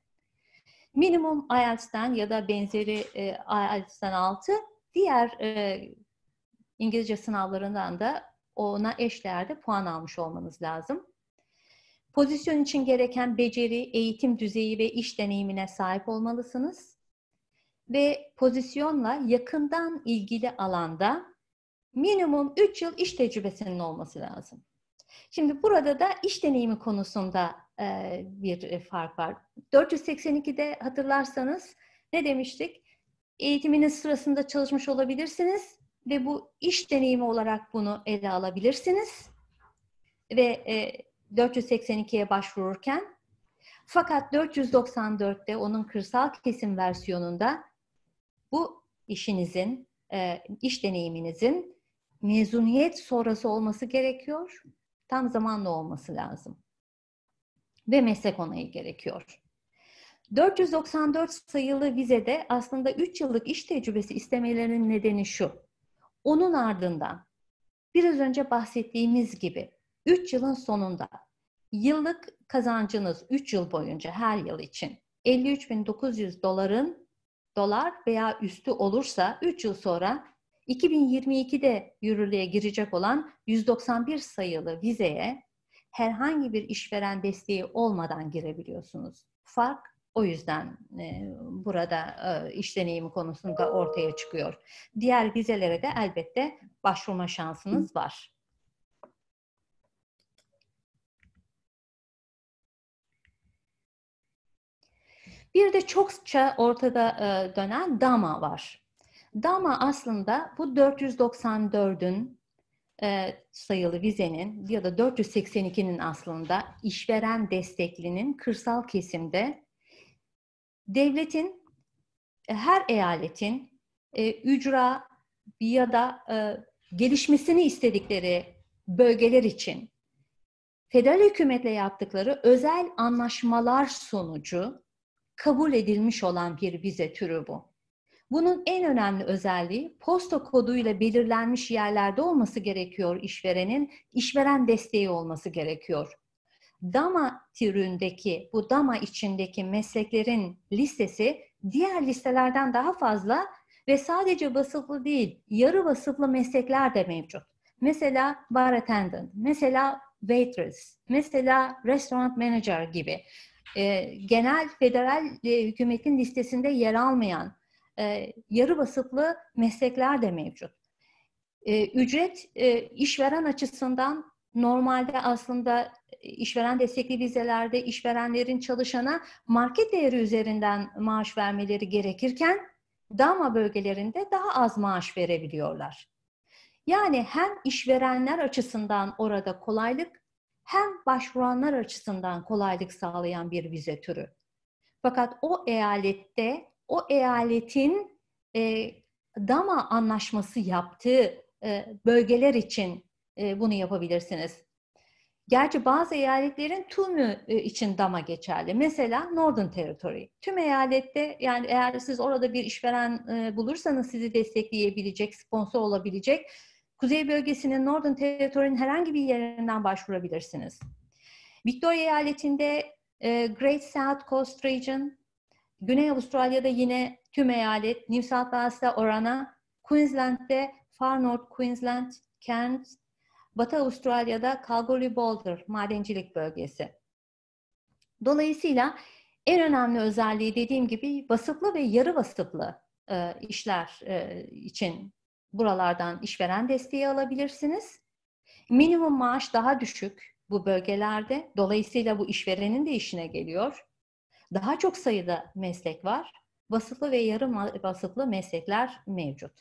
Minimum IELTS'ten ya da benzeri e, IELTS'ten 6, diğer İngilizce sınavlarından da ona eşdeğerde puan almış olmanız lazım. Pozisyon için gereken beceri, eğitim düzeyi ve iş deneyimine sahip olmalısınız. Ve pozisyonla yakından ilgili alanda minimum 3 yıl iş tecrübesinin olması lazım. Şimdi burada da iş deneyimi konusunda e, bir e, fark var. 482'de hatırlarsanız ne demiştik? Eğitiminiz sırasında çalışmış olabilirsiniz ve bu iş deneyimi olarak bunu ele alabilirsiniz. Ve e, 482'ye başvururken fakat 494'te onun kırsal kesim versiyonunda bu işinizin, e, iş deneyiminizin mezuniyet sonrası olması gerekiyor. Tam zamanlı olması lazım. Ve meslek onayı gerekiyor. 494 sayılı vizede aslında 3 yıllık iş tecrübesi istemelerinin nedeni şu. Onun ardından biraz önce bahsettiğimiz gibi 3 yılın sonunda yıllık kazancınız 3 yıl boyunca her yıl için 53.900 doların dolar veya üstü olursa 3 yıl sonra 2022'de yürürlüğe girecek olan 191 sayılı vizeye herhangi bir işveren desteği olmadan girebiliyorsunuz. Fark o yüzden e, burada e, iş deneyimi konusunda ortaya çıkıyor. Diğer vizelere de elbette başvurma şansınız var. Bir de çokça ortada e, dönen dama var. Dama aslında bu 494'ün e, sayılı vizenin ya da 482'nin aslında işveren desteklinin kırsal kesimde devletin e, her eyaletin e, ücra ya da e, gelişmesini istedikleri bölgeler için federal hükümetle yaptıkları özel anlaşmalar sonucu kabul edilmiş olan bir vize türü bu. Bunun en önemli özelliği posta koduyla belirlenmiş yerlerde olması gerekiyor işverenin, işveren desteği olması gerekiyor. Dama türündeki, bu dama içindeki mesleklerin listesi diğer listelerden daha fazla ve sadece basılı değil, yarı basılı meslekler de mevcut. Mesela bar attendant, mesela waitress, mesela restaurant manager gibi e, genel federal e, hükümetin listesinde yer almayan e, yarı vasıflı meslekler de mevcut. E, ücret e, işveren açısından normalde aslında e, işveren destekli vizelerde işverenlerin çalışana market değeri üzerinden maaş vermeleri gerekirken dama bölgelerinde daha az maaş verebiliyorlar. Yani hem işverenler açısından orada kolaylık hem başvuranlar açısından kolaylık sağlayan bir vize türü. Fakat o eyalette o eyaletin e, DAMA anlaşması yaptığı e, bölgeler için e, bunu yapabilirsiniz. Gerçi bazı eyaletlerin tümü e, için DAMA geçerli. Mesela Northern Territory. Tüm eyalette yani eğer siz orada bir işveren e, bulursanız sizi destekleyebilecek, sponsor olabilecek Kuzey bölgesinin Northern Territory'nin herhangi bir yerinden başvurabilirsiniz. Victoria eyaletinde e, Great South Coast Region, Güney Avustralya'da yine tüm eyalet, New South Wales'ta Orana, Queensland'de Far North Queensland, Cairns, Batı Avustralya'da Kalgoorlie Boulder madencilik bölgesi. Dolayısıyla en önemli özelliği dediğim gibi vasıflı ve yarı vasıflı e, işler e, için buralardan işveren desteği alabilirsiniz. Minimum maaş daha düşük bu bölgelerde. Dolayısıyla bu işverenin de işine geliyor. Daha çok sayıda meslek var. Vasıflı ve yarı vasıflı meslekler mevcut.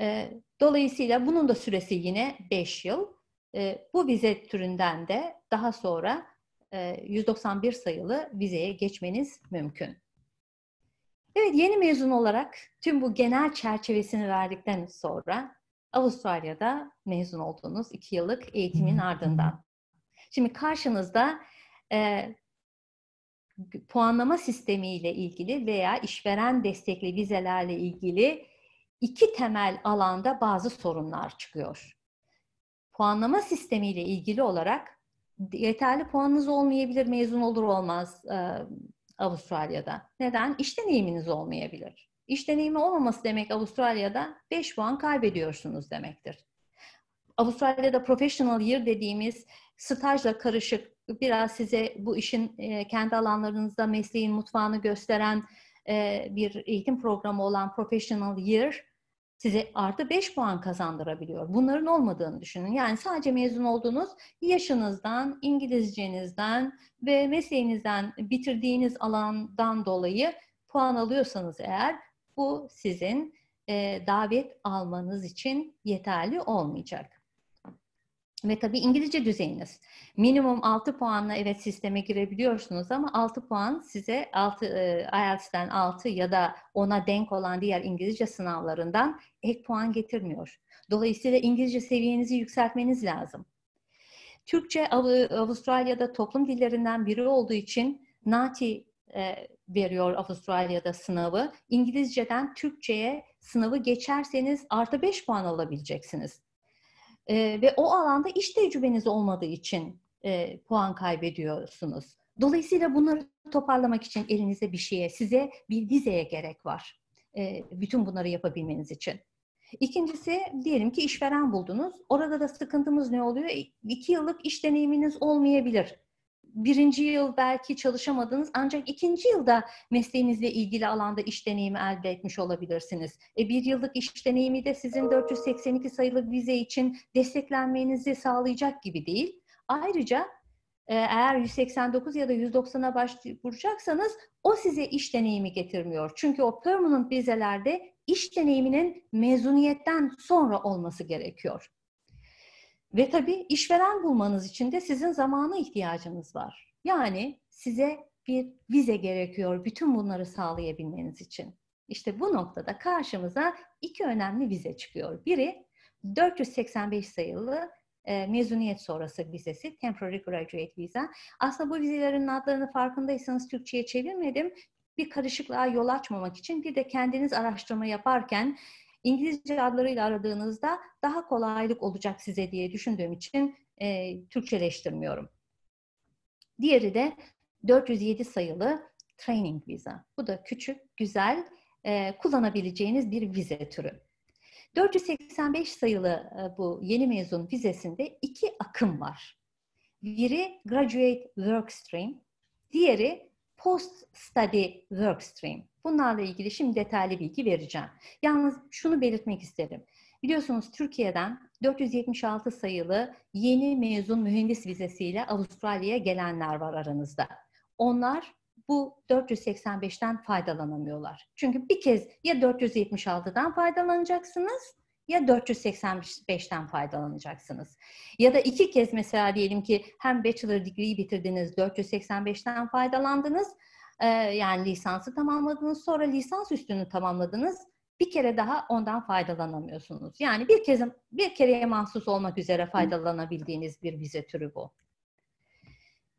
Ee, dolayısıyla bunun da süresi yine 5 yıl. Ee, bu vize türünden de daha sonra 191 e, sayılı vizeye geçmeniz mümkün. Evet yeni mezun olarak tüm bu genel çerçevesini verdikten sonra Avustralya'da mezun olduğunuz iki yıllık eğitimin ardından. Şimdi karşınızda e, puanlama sistemiyle ilgili veya işveren destekli vizelerle ilgili iki temel alanda bazı sorunlar çıkıyor. Puanlama sistemiyle ilgili olarak yeterli puanınız olmayabilir mezun olur olmaz. E, Avustralya'da. Neden? İş deneyiminiz olmayabilir. İş deneyimi olmaması demek Avustralya'da 5 puan kaybediyorsunuz demektir. Avustralya'da professional year dediğimiz stajla karışık biraz size bu işin e, kendi alanlarınızda mesleğin mutfağını gösteren e, bir eğitim programı olan professional year size artı 5 puan kazandırabiliyor. Bunların olmadığını düşünün. Yani sadece mezun olduğunuz yaşınızdan, İngilizcenizden ve mesleğinizden bitirdiğiniz alandan dolayı puan alıyorsanız eğer bu sizin e, davet almanız için yeterli olmayacak. Ve tabii İngilizce düzeyiniz. Minimum 6 puanla evet sisteme girebiliyorsunuz ama 6 puan size 6 e, 6 e ya da ona denk olan diğer İngilizce sınavlarından ek puan getirmiyor. Dolayısıyla İngilizce seviyenizi yükseltmeniz lazım. Türkçe Av Avustralya'da toplum dillerinden biri olduğu için Nati e, veriyor Avustralya'da sınavı. İngilizceden Türkçe'ye sınavı geçerseniz artı 5 puan alabileceksiniz e, ve o alanda iş tecrübeniz olmadığı için e, puan kaybediyorsunuz. Dolayısıyla bunları toparlamak için elinize bir şeye, size bir vizeye gerek var. E, bütün bunları yapabilmeniz için. İkincisi diyelim ki işveren buldunuz. Orada da sıkıntımız ne oluyor? İki yıllık iş deneyiminiz olmayabilir birinci yıl belki çalışamadınız ancak ikinci yılda mesleğinizle ilgili alanda iş deneyimi elde etmiş olabilirsiniz. E, bir yıllık iş deneyimi de sizin 482 sayılı vize için desteklenmenizi sağlayacak gibi değil. Ayrıca e, eğer 189 ya da 190'a başvuracaksanız o size iş deneyimi getirmiyor. Çünkü o permanent vizelerde iş deneyiminin mezuniyetten sonra olması gerekiyor. Ve tabii işveren bulmanız için de sizin zamana ihtiyacınız var. Yani size bir vize gerekiyor bütün bunları sağlayabilmeniz için. İşte bu noktada karşımıza iki önemli vize çıkıyor. Biri 485 sayılı e, mezuniyet sonrası vizesi, temporary graduate visa. Aslında bu vizelerin adlarını farkındaysanız Türkçe'ye çevirmedim. Bir karışıklığa yol açmamak için bir de kendiniz araştırma yaparken İngilizce adlarıyla aradığınızda daha kolaylık olacak size diye düşündüğüm için e, Türkçeleştirmiyorum. Diğeri de 407 sayılı training viza. Bu da küçük, güzel, e, kullanabileceğiniz bir vize türü. 485 sayılı e, bu yeni mezun vizesinde iki akım var. Biri graduate work stream, diğeri post study work stream. Bunlarla ilgili şimdi detaylı bilgi vereceğim. Yalnız şunu belirtmek isterim. Biliyorsunuz Türkiye'den 476 sayılı yeni mezun mühendis vizesiyle Avustralya'ya gelenler var aranızda. Onlar bu 485'ten faydalanamıyorlar. Çünkü bir kez ya 476'dan faydalanacaksınız ya 485'ten faydalanacaksınız. Ya da iki kez mesela diyelim ki hem bachelor degree'yi bitirdiniz 485'ten faydalandınız ee, yani lisansı tamamladınız sonra lisans üstünü tamamladınız bir kere daha ondan faydalanamıyorsunuz. Yani bir kez bir kereye mahsus olmak üzere faydalanabildiğiniz bir vize türü bu.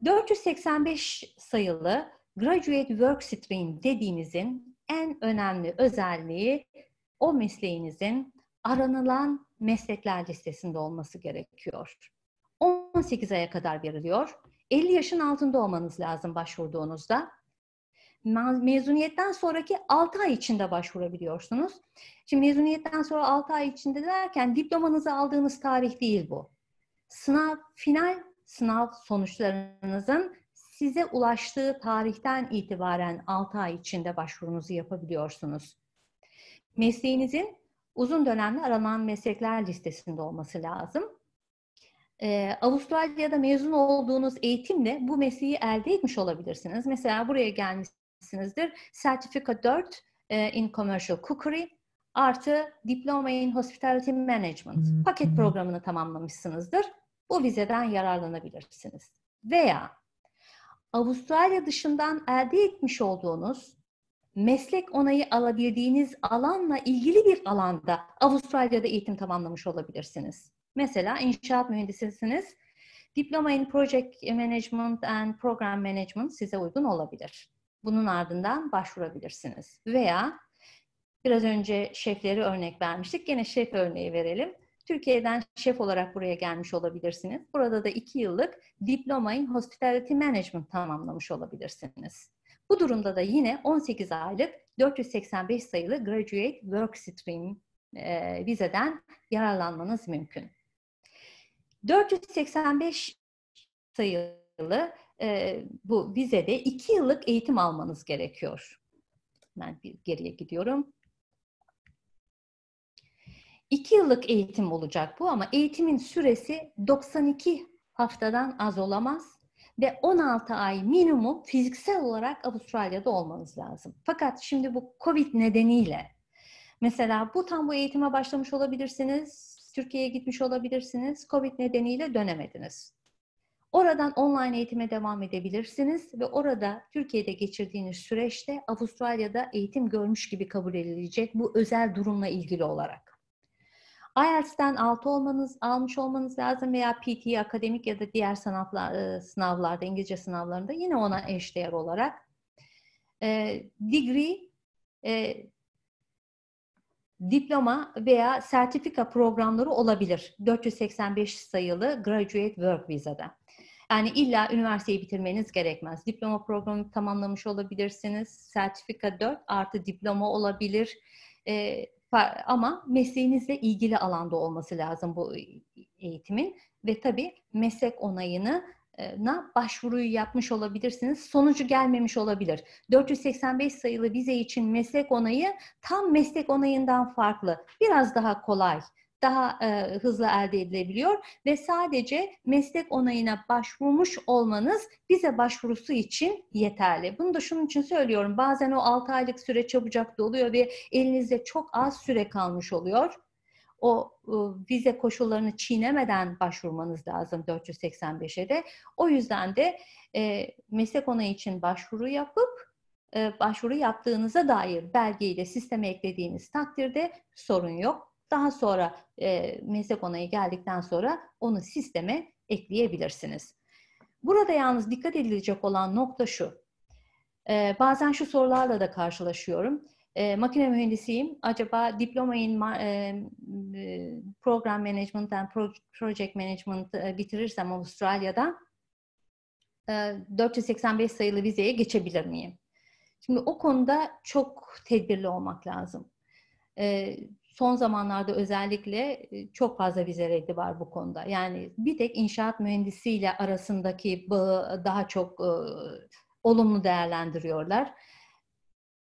485 sayılı Graduate Work Stream dediğinizin en önemli özelliği o mesleğinizin aranılan meslekler listesinde olması gerekiyor. 18 aya kadar veriliyor. 50 yaşın altında olmanız lazım başvurduğunuzda mezuniyetten sonraki 6 ay içinde başvurabiliyorsunuz. Şimdi mezuniyetten sonra 6 ay içinde derken diplomanızı aldığınız tarih değil bu. Sınav final sınav sonuçlarınızın size ulaştığı tarihten itibaren 6 ay içinde başvurunuzu yapabiliyorsunuz. Mesleğinizin uzun dönemli aranan meslekler listesinde olması lazım. Ee, Avustralya'da mezun olduğunuz eğitimle bu mesleği elde etmiş olabilirsiniz. Mesela buraya gelmiş etmişsinizdir. Sertifika 4 e, in Commercial Cookery artı Diploma in Hospitality Management paket programını tamamlamışsınızdır. Bu vizeden yararlanabilirsiniz. Veya Avustralya dışından elde etmiş olduğunuz meslek onayı alabildiğiniz alanla ilgili bir alanda Avustralya'da eğitim tamamlamış olabilirsiniz. Mesela inşaat mühendisisiniz. Diploma in Project Management and Program Management size uygun olabilir. Bunun ardından başvurabilirsiniz. Veya biraz önce şefleri örnek vermiştik. Gene şef örneği verelim. Türkiye'den şef olarak buraya gelmiş olabilirsiniz. Burada da iki yıllık diploma in hospitality management tamamlamış olabilirsiniz. Bu durumda da yine 18 aylık 485 sayılı graduate work stream e, vizeden yararlanmanız mümkün. 485 sayılı e, bu vizede iki yıllık eğitim almanız gerekiyor. Ben bir geriye gidiyorum. İki yıllık eğitim olacak bu ama eğitimin süresi 92 haftadan az olamaz ve 16 ay minimum fiziksel olarak Avustralya'da olmanız lazım. Fakat şimdi bu Covid nedeniyle mesela bu tam bu eğitime başlamış olabilirsiniz, Türkiye'ye gitmiş olabilirsiniz, Covid nedeniyle dönemediniz. Oradan online eğitime devam edebilirsiniz ve orada Türkiye'de geçirdiğiniz süreçte Avustralya'da eğitim görmüş gibi kabul edilecek bu özel durumla ilgili olarak. IELTS'ten 6 olmanız, almış olmanız lazım veya PT, e, akademik ya da diğer sınavlar, e, sınavlarda, İngilizce sınavlarında yine ona eşdeğer olarak. E, degree, e, diploma veya sertifika programları olabilir. 485 sayılı Graduate Work Visa'da. Yani illa üniversiteyi bitirmeniz gerekmez. Diploma programı tamamlamış olabilirsiniz. Sertifika 4 artı diploma olabilir. E, ama mesleğinizle ilgili alanda olması lazım bu e, eğitimin. Ve tabii meslek onayını na başvuruyu yapmış olabilirsiniz. Sonucu gelmemiş olabilir. 485 sayılı vize için meslek onayı tam meslek onayından farklı. Biraz daha kolay daha e, hızlı elde edilebiliyor ve sadece meslek onayına başvurmuş olmanız bize başvurusu için yeterli. Bunu da şunun için söylüyorum. Bazen o 6 aylık süre çabucak doluyor ve elinizde çok az süre kalmış oluyor o e, vize koşullarını çiğnemeden başvurmanız lazım 485'e de. O yüzden de e, meslek onayı için başvuru yapıp e, başvuru yaptığınıza dair belgeyi de sisteme eklediğiniz takdirde sorun yok. Daha sonra e, meslek onayı geldikten sonra onu sisteme ekleyebilirsiniz. Burada yalnız dikkat edilecek olan nokta şu. E, bazen şu sorularla da karşılaşıyorum. E, makine mühendisiyim. Acaba diploma in e, e, program management and project management e, bitirirsem Avustralya'da e, 485 sayılı vizeye geçebilir miyim? Şimdi o konuda çok tedbirli olmak lazım. E, son zamanlarda özellikle e, çok fazla vize reddi var bu konuda. Yani bir tek inşaat mühendisiyle arasındaki bağı daha çok e, olumlu değerlendiriyorlar.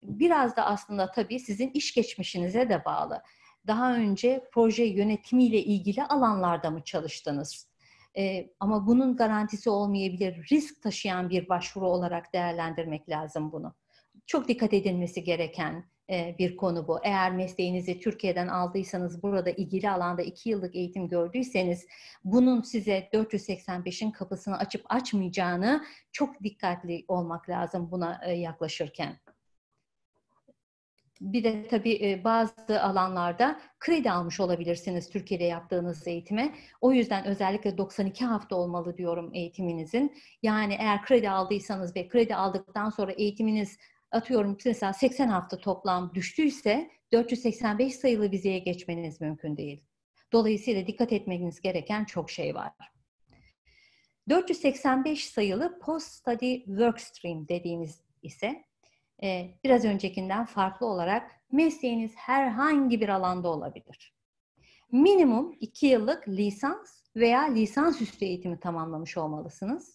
Biraz da aslında tabii sizin iş geçmişinize de bağlı. Daha önce proje yönetimiyle ilgili alanlarda mı çalıştınız? E, ama bunun garantisi olmayabilir. Risk taşıyan bir başvuru olarak değerlendirmek lazım bunu. Çok dikkat edilmesi gereken bir konu bu. Eğer mesleğinizi Türkiye'den aldıysanız burada ilgili alanda iki yıllık eğitim gördüyseniz bunun size 485'in kapısını açıp açmayacağını çok dikkatli olmak lazım buna yaklaşırken. Bir de tabii bazı alanlarda kredi almış olabilirsiniz Türkiye'de yaptığınız eğitime. O yüzden özellikle 92 hafta olmalı diyorum eğitiminizin. Yani eğer kredi aldıysanız ve kredi aldıktan sonra eğitiminiz atıyorum mesela 80 hafta toplam düştüyse 485 sayılı vizeye geçmeniz mümkün değil. Dolayısıyla dikkat etmeniz gereken çok şey var. 485 sayılı Post Study workstream Stream dediğimiz ise e, biraz öncekinden farklı olarak mesleğiniz herhangi bir alanda olabilir. Minimum 2 yıllık lisans veya lisans üstü eğitimi tamamlamış olmalısınız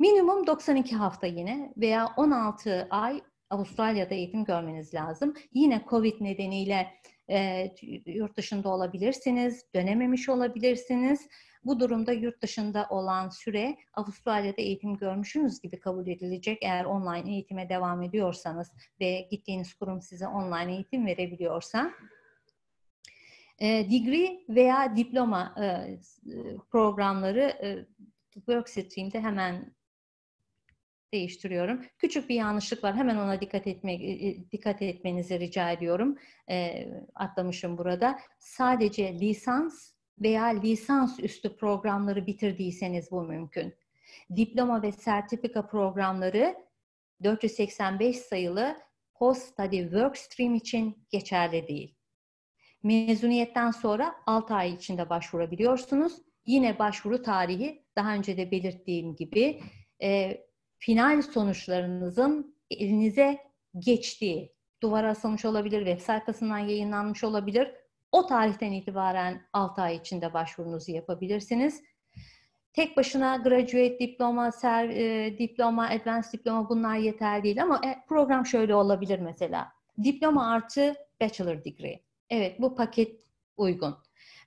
Minimum 92 hafta yine veya 16 ay Avustralya'da eğitim görmeniz lazım. Yine COVID nedeniyle e, yurt dışında olabilirsiniz, dönememiş olabilirsiniz. Bu durumda yurt dışında olan süre Avustralya'da eğitim görmüşsünüz gibi kabul edilecek eğer online eğitime devam ediyorsanız ve gittiğiniz kurum size online eğitim verebiliyorsa. E, degree veya diploma e, e programları e, Workstream'de hemen değiştiriyorum. Küçük bir yanlışlık var. Hemen ona dikkat etmek e, e, dikkat etmenizi rica ediyorum. E, atlamışım burada. Sadece lisans veya lisans üstü programları bitirdiyseniz bu mümkün. Diploma ve sertifika programları 485 sayılı post study work stream için geçerli değil. Mezuniyetten sonra 6 ay içinde başvurabiliyorsunuz. Yine başvuru tarihi daha önce de belirttiğim gibi e, final sonuçlarınızın elinize geçtiği, duvara asılmış olabilir, web sayfasından yayınlanmış olabilir. O tarihten itibaren 6 ay içinde başvurunuzu yapabilirsiniz. Tek başına graduate diploma, ser, e, diploma, advanced diploma bunlar yeterli değil ama e, program şöyle olabilir mesela. Diploma artı bachelor degree. Evet bu paket uygun.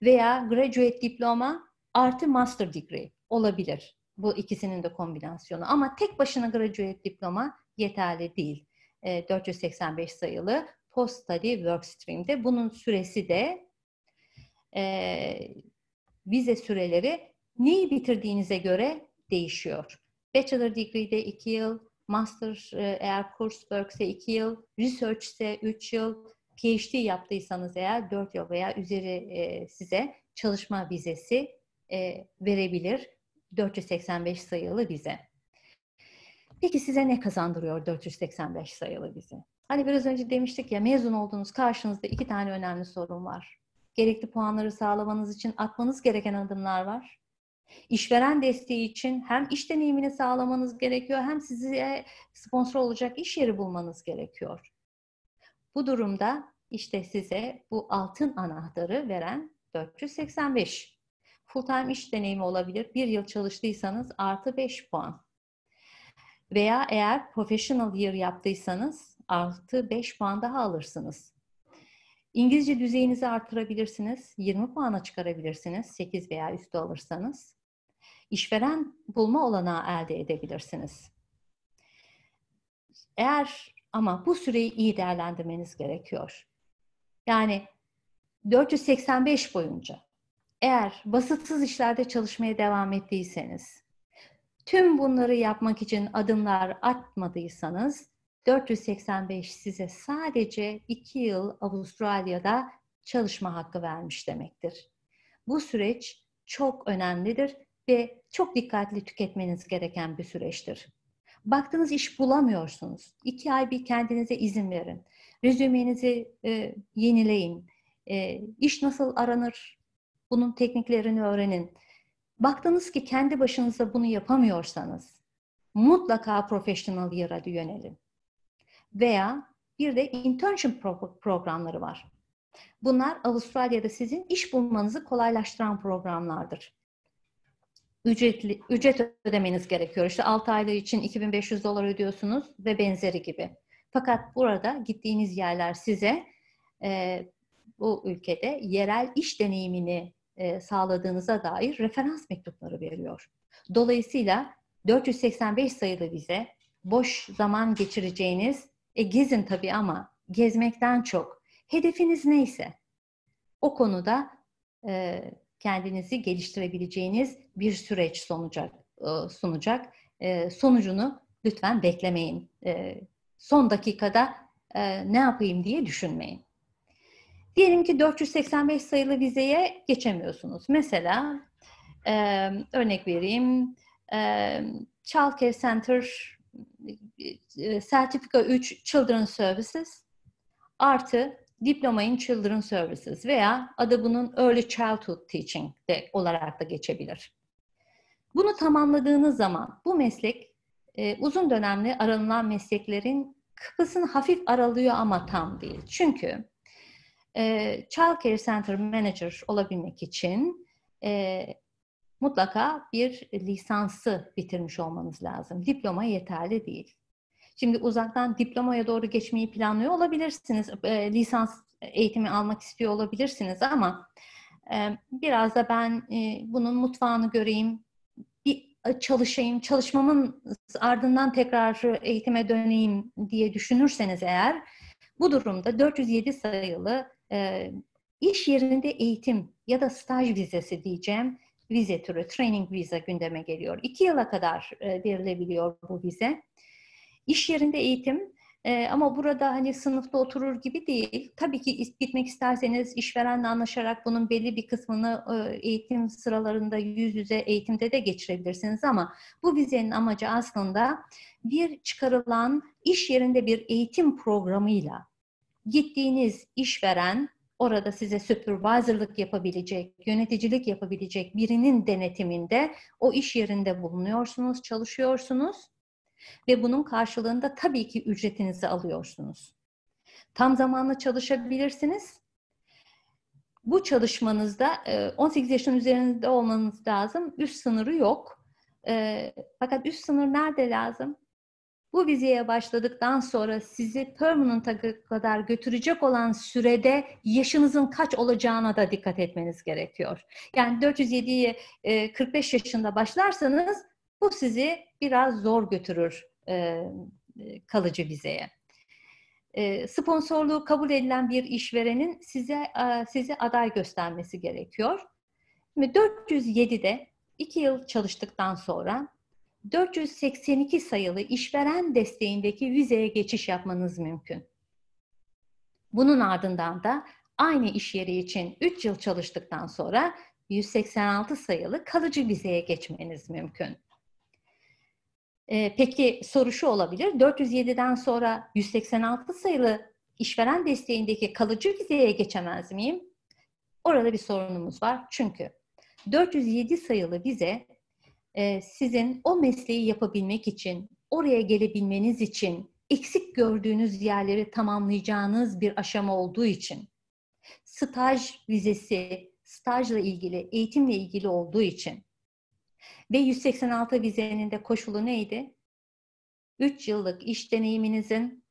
Veya graduate diploma artı master degree olabilir. Bu ikisinin de kombinasyonu. Ama tek başına graduate diploma yeterli değil. E, 485 sayılı Post Study Work Bunun süresi de e, vize süreleri neyi bitirdiğinize göre değişiyor. Bachelor degree'de 2 yıl, master e, eğer coursework workse 2 yıl, research ise 3 yıl, PhD yaptıysanız eğer 4 yıl veya üzeri e, size çalışma vizesi e, verebilir. 485 sayılı vize. Peki size ne kazandırıyor 485 sayılı vize? Hani biraz önce demiştik ya mezun olduğunuz karşınızda iki tane önemli sorun var. Gerekli puanları sağlamanız için atmanız gereken adımlar var. İşveren desteği için hem iş deneyimini sağlamanız gerekiyor hem size sponsor olacak iş yeri bulmanız gerekiyor. Bu durumda işte size bu altın anahtarı veren 485 Full time iş deneyimi olabilir. Bir yıl çalıştıysanız artı 5 puan. Veya eğer professional year yaptıysanız artı 5 puan daha alırsınız. İngilizce düzeyinizi artırabilirsiniz. 20 puana çıkarabilirsiniz. 8 veya üstü alırsanız. İşveren bulma olanağı elde edebilirsiniz. Eğer ama bu süreyi iyi değerlendirmeniz gerekiyor. Yani 485 boyunca eğer basitsiz işlerde çalışmaya devam ettiyseniz, tüm bunları yapmak için adımlar atmadıysanız 485 size sadece 2 yıl Avustralya'da çalışma hakkı vermiş demektir. Bu süreç çok önemlidir ve çok dikkatli tüketmeniz gereken bir süreçtir. Baktınız iş bulamıyorsunuz. İki ay bir kendinize izin verin. Rezümenizi e, yenileyin. E, iş nasıl aranır? Bunun tekniklerini öğrenin. Baktınız ki kendi başınıza bunu yapamıyorsanız mutlaka profesyonel yere yönelin. Veya bir de internship pro- programları var. Bunlar Avustralya'da sizin iş bulmanızı kolaylaştıran programlardır. Ücretli, ücret ödemeniz gerekiyor. İşte 6 aylık için 2500 dolar ödüyorsunuz ve benzeri gibi. Fakat burada gittiğiniz yerler size e, bu ülkede yerel iş deneyimini sağladığınıza dair referans mektupları veriyor. Dolayısıyla 485 sayılı vize boş zaman geçireceğiniz, e, gezin tabii ama gezmekten çok. Hedefiniz neyse o konuda e, kendinizi geliştirebileceğiniz bir süreç sunacak. E, sunacak. E, sonucunu lütfen beklemeyin. E, son dakikada e, ne yapayım diye düşünmeyin. Diyelim ki 485 sayılı vizeye geçemiyorsunuz. Mesela e, örnek vereyim e, Child Care Center e, e, sertifika 3 Children Services artı Diploma in Children Services veya adı bunun Early Childhood Teaching de olarak da geçebilir. Bunu tamamladığınız zaman bu meslek e, uzun dönemli aranılan mesleklerin kıpısını hafif aralıyor ama tam değil. Çünkü e, ee, Child Care Center Manager olabilmek için e, mutlaka bir lisansı bitirmiş olmanız lazım. Diploma yeterli değil. Şimdi uzaktan diplomaya doğru geçmeyi planlıyor olabilirsiniz. E, lisans eğitimi almak istiyor olabilirsiniz ama e, biraz da ben e, bunun mutfağını göreyim, bir e, çalışayım, çalışmamın ardından tekrar eğitime döneyim diye düşünürseniz eğer bu durumda 407 sayılı e, iş yerinde eğitim ya da staj vizesi diyeceğim vize türü, training vize gündeme geliyor. İki yıla kadar verilebiliyor bu vize. İş yerinde eğitim ama burada hani sınıfta oturur gibi değil. Tabii ki gitmek isterseniz işverenle anlaşarak bunun belli bir kısmını eğitim sıralarında yüz yüze eğitimde de geçirebilirsiniz ama bu vizenin amacı aslında bir çıkarılan iş yerinde bir eğitim programıyla gittiğiniz işveren orada size supervisorlık yapabilecek, yöneticilik yapabilecek birinin denetiminde o iş yerinde bulunuyorsunuz, çalışıyorsunuz ve bunun karşılığında tabii ki ücretinizi alıyorsunuz. Tam zamanlı çalışabilirsiniz. Bu çalışmanızda 18 e, yaşın üzerinde olmanız lazım. Üst sınırı yok. E, fakat üst sınır nerede lazım? Bu vizeye başladıktan sonra sizi permanent'a kadar götürecek olan sürede yaşınızın kaç olacağına da dikkat etmeniz gerekiyor. Yani 407'yi 45 e, yaşında başlarsanız bu sizi biraz zor götürür e, e, kalıcı vizeye sponsorluğu kabul edilen bir işverenin size sizi aday göstermesi gerekiyor. 407'de 2 yıl çalıştıktan sonra 482 sayılı işveren desteğindeki vizeye geçiş yapmanız mümkün. Bunun ardından da aynı iş yeri için 3 yıl çalıştıktan sonra 186 sayılı kalıcı vizeye geçmeniz mümkün. Ee, peki soru şu olabilir. 407'den sonra 186 sayılı işveren desteğindeki kalıcı vizeye geçemez miyim? Orada bir sorunumuz var. Çünkü 407 sayılı vize ee, sizin o mesleği yapabilmek için, oraya gelebilmeniz için eksik gördüğünüz yerleri tamamlayacağınız bir aşama olduğu için staj vizesi, stajla ilgili, eğitimle ilgili olduğu için ve 186 vizenin de koşulu neydi? 3 yıllık iş deneyiminizin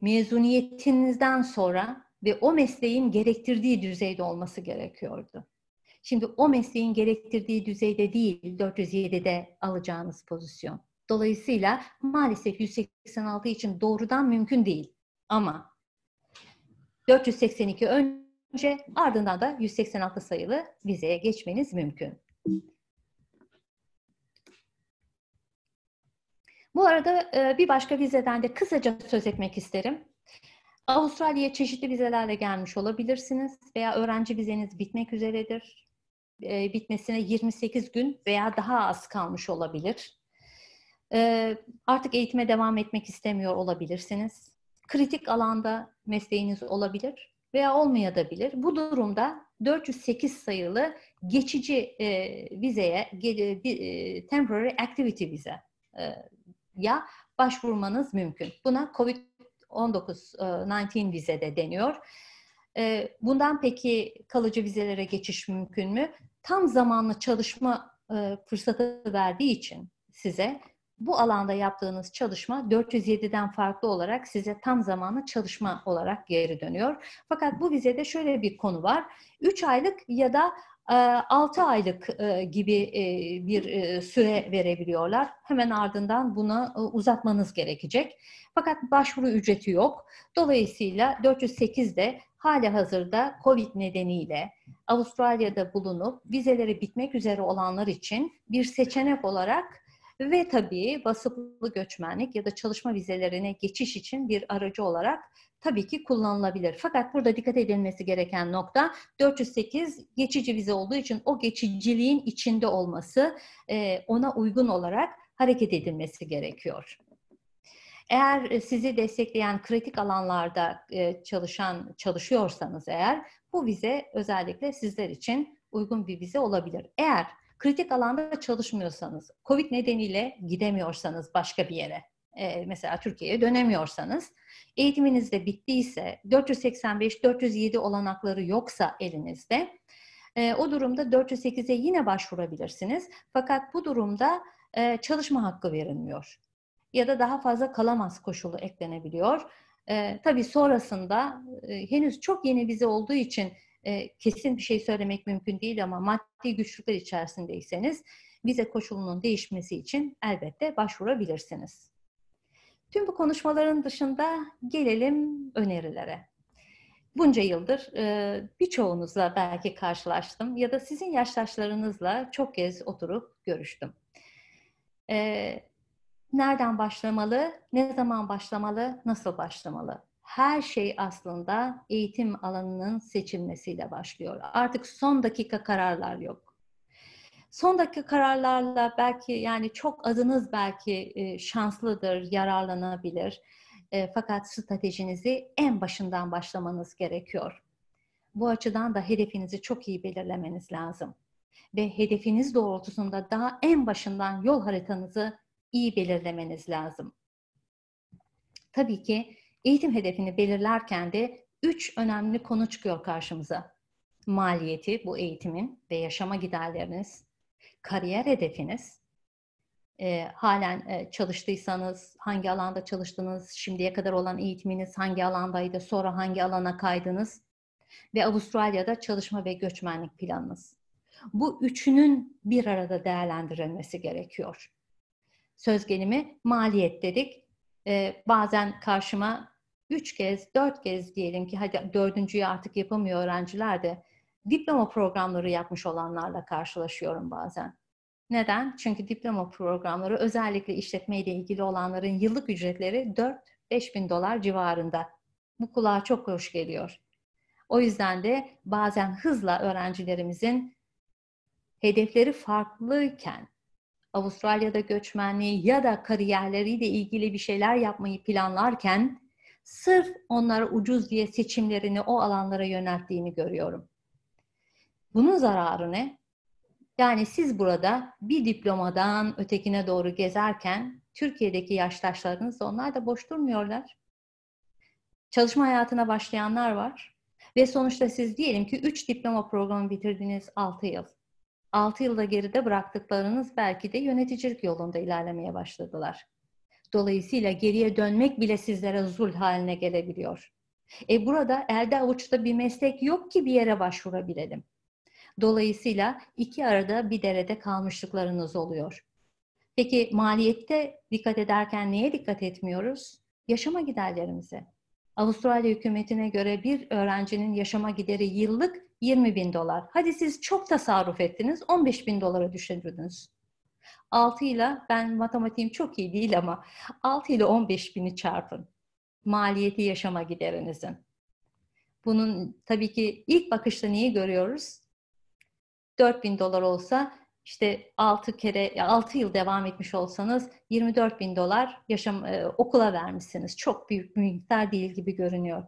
mezuniyetinizden sonra ve o mesleğin gerektirdiği düzeyde olması gerekiyordu. Şimdi o mesleğin gerektirdiği düzeyde değil 407'de alacağınız pozisyon. Dolayısıyla maalesef 186 için doğrudan mümkün değil. Ama 482 önce ardından da 186 sayılı vizeye geçmeniz mümkün. Bu arada e, bir başka vizeden de kısaca söz etmek isterim. Avustralya'ya çeşitli vizelerle gelmiş olabilirsiniz veya öğrenci vizeniz bitmek üzeredir e, bitmesine 28 gün veya daha az kalmış olabilir. E, artık eğitime devam etmek istemiyor olabilirsiniz. Kritik alanda mesleğiniz olabilir veya olmayabilir. Bu durumda 408 sayılı geçici e, vizeye, ge, e, e temporary activity vize e, ya başvurmanız mümkün. Buna COVID-19 e, vize de deniyor. E, bundan peki kalıcı vizelere geçiş mümkün mü? tam zamanlı çalışma e, fırsatı verdiği için size bu alanda yaptığınız çalışma 407'den farklı olarak size tam zamanlı çalışma olarak geri dönüyor. Fakat bu vizede şöyle bir konu var. 3 aylık ya da 6 e, aylık e, gibi e, bir süre verebiliyorlar. Hemen ardından buna uzatmanız gerekecek. Fakat başvuru ücreti yok. Dolayısıyla 408'de hali hazırda COVID nedeniyle Avustralya'da bulunup vizeleri bitmek üzere olanlar için bir seçenek olarak ve tabii vasıflı göçmenlik ya da çalışma vizelerine geçiş için bir aracı olarak tabii ki kullanılabilir. Fakat burada dikkat edilmesi gereken nokta 408 geçici vize olduğu için o geçiciliğin içinde olması ona uygun olarak hareket edilmesi gerekiyor. Eğer e, sizi destekleyen kritik alanlarda e, çalışan çalışıyorsanız eğer bu vize özellikle sizler için uygun bir vize olabilir. Eğer kritik alanda çalışmıyorsanız, Covid nedeniyle gidemiyorsanız başka bir yere, e, mesela Türkiye'ye dönemiyorsanız, eğitiminiz de bittiyse, 485-407 olanakları yoksa elinizde, o durumda 408'e yine başvurabilirsiniz. Fakat bu durumda çalışma hakkı verilmiyor ya da daha fazla kalamaz koşulu eklenebiliyor. E, tabii sonrasında e, henüz çok yeni bize olduğu için e, kesin bir şey söylemek mümkün değil ama maddi güçlükler içerisindeyseniz vize koşulunun değişmesi için elbette başvurabilirsiniz. Tüm bu konuşmaların dışında gelelim önerilere. Bunca yıldır e, birçoğunuzla belki karşılaştım ya da sizin yaştaşlarınızla çok kez oturup görüştüm. E, Nereden başlamalı, ne zaman başlamalı, nasıl başlamalı? Her şey aslında eğitim alanının seçilmesiyle başlıyor. Artık son dakika kararlar yok. Son dakika kararlarla belki yani çok adınız belki e, şanslıdır, yararlanabilir. E, fakat stratejinizi en başından başlamanız gerekiyor. Bu açıdan da hedefinizi çok iyi belirlemeniz lazım ve hedefiniz doğrultusunda daha en başından yol haritanızı iyi belirlemeniz lazım. Tabii ki eğitim hedefini belirlerken de üç önemli konu çıkıyor karşımıza. Maliyeti bu eğitimin ve yaşama giderleriniz, kariyer hedefiniz, e, halen e, çalıştıysanız, hangi alanda çalıştınız, şimdiye kadar olan eğitiminiz hangi alandaydı, sonra hangi alana kaydınız ve Avustralya'da çalışma ve göçmenlik planınız. Bu üçünün bir arada değerlendirilmesi gerekiyor söz gelimi maliyet dedik. E, bazen karşıma üç kez, dört kez diyelim ki hadi dördüncüyü artık yapamıyor öğrenciler de diploma programları yapmış olanlarla karşılaşıyorum bazen. Neden? Çünkü diploma programları özellikle işletmeyle ilgili olanların yıllık ücretleri 4-5 bin dolar civarında. Bu kulağa çok hoş geliyor. O yüzden de bazen hızla öğrencilerimizin hedefleri farklıyken Avustralya'da göçmenliği ya da kariyerleriyle ilgili bir şeyler yapmayı planlarken sırf onlara ucuz diye seçimlerini o alanlara yönelttiğini görüyorum. Bunun zararı ne? Yani siz burada bir diplomadan ötekine doğru gezerken Türkiye'deki yaştaşlarınız onlar da boş durmuyorlar. Çalışma hayatına başlayanlar var. Ve sonuçta siz diyelim ki 3 diploma programı bitirdiniz 6 yıl. 6 yılda geride bıraktıklarınız belki de yöneticilik yolunda ilerlemeye başladılar. Dolayısıyla geriye dönmek bile sizlere zul haline gelebiliyor. E burada elde avuçta bir meslek yok ki bir yere başvurabilelim. Dolayısıyla iki arada bir derede kalmışlıklarınız oluyor. Peki maliyette dikkat ederken neye dikkat etmiyoruz? Yaşama giderlerimize. Avustralya hükümetine göre bir öğrencinin yaşama gideri yıllık 20 bin dolar. Hadi siz çok tasarruf ettiniz, 15 bin dolara düşürdünüz. 6 ile, ben matematiğim çok iyi değil ama 6 ile 15 bini çarpın. Maliyeti yaşama giderinizin. Bunun tabii ki ilk bakışta neyi görüyoruz? 4 bin dolar olsa işte 6 kere 6 yıl devam etmiş olsanız 24 bin dolar yaşam e, okula vermişsiniz. Çok büyük bir miktar değil gibi görünüyor.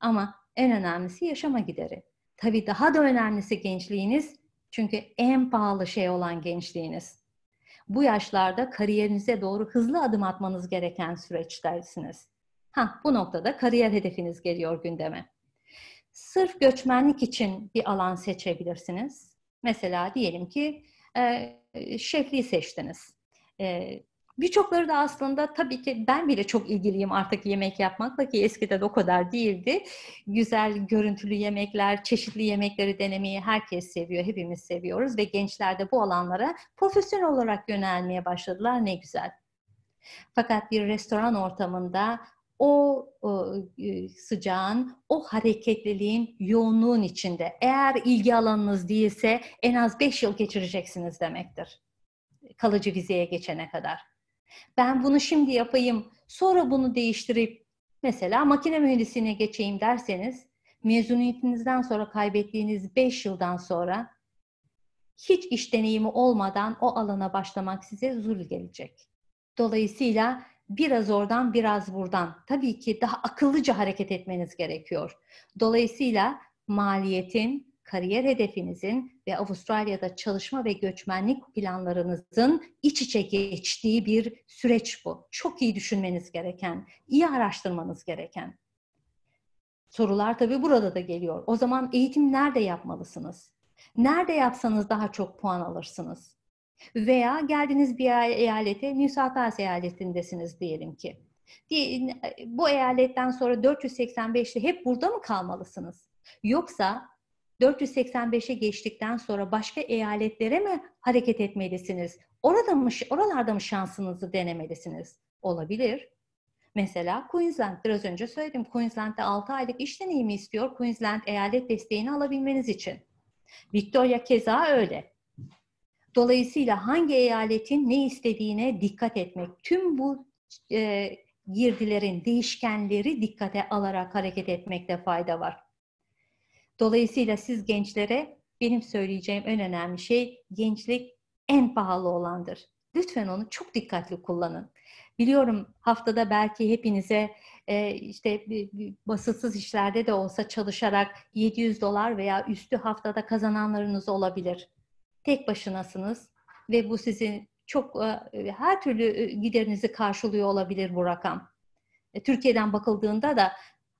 Ama en önemlisi yaşama gideri. Tabii daha da önemlisi gençliğiniz. Çünkü en pahalı şey olan gençliğiniz. Bu yaşlarda kariyerinize doğru hızlı adım atmanız gereken süreçtesiniz. Ha, bu noktada kariyer hedefiniz geliyor gündeme. Sırf göçmenlik için bir alan seçebilirsiniz. Mesela diyelim ki e, şefliği seçtiniz. E, Birçokları da aslında tabii ki ben bile çok ilgiliyim artık yemek yapmakla ki eskiden o kadar değildi. Güzel görüntülü yemekler, çeşitli yemekleri denemeyi herkes seviyor, hepimiz seviyoruz ve gençler de bu alanlara profesyonel olarak yönelmeye başladılar ne güzel. Fakat bir restoran ortamında o, o e, sıcağın, o hareketliliğin, yoğunluğun içinde eğer ilgi alanınız değilse en az 5 yıl geçireceksiniz demektir kalıcı vizeye geçene kadar. Ben bunu şimdi yapayım, sonra bunu değiştirip mesela makine mühendisliğine geçeyim derseniz mezuniyetinizden sonra kaybettiğiniz 5 yıldan sonra hiç iş deneyimi olmadan o alana başlamak size zul gelecek. Dolayısıyla biraz oradan biraz buradan tabii ki daha akıllıca hareket etmeniz gerekiyor. Dolayısıyla maliyetin kariyer hedefinizin ve Avustralya'da çalışma ve göçmenlik planlarınızın iç içe geçtiği bir süreç bu. Çok iyi düşünmeniz gereken, iyi araştırmanız gereken. Sorular tabii burada da geliyor. O zaman eğitim nerede yapmalısınız? Nerede yapsanız daha çok puan alırsınız? Veya geldiniz bir eyalete, New South Wales eyaletindesiniz diyelim ki. Bu eyaletten sonra 485'te hep burada mı kalmalısınız? Yoksa 485'e geçtikten sonra başka eyaletlere mi hareket etmelisiniz? Orada mı, oralarda mı şansınızı denemelisiniz? Olabilir. Mesela Queensland, biraz önce söyledim. Queensland'de 6 aylık iş deneyimi istiyor Queensland eyalet desteğini alabilmeniz için. Victoria keza öyle. Dolayısıyla hangi eyaletin ne istediğine dikkat etmek, tüm bu e, girdilerin değişkenleri dikkate alarak hareket etmekte fayda var. Dolayısıyla siz gençlere benim söyleyeceğim en önemli şey gençlik en pahalı olandır. Lütfen onu çok dikkatli kullanın. Biliyorum haftada belki hepinize e, işte basitsiz işlerde de olsa çalışarak 700 dolar veya üstü haftada kazananlarınız olabilir. Tek başınasınız ve bu sizin çok e, e, her türlü e, giderinizi karşılıyor olabilir bu rakam. E, Türkiye'den bakıldığında da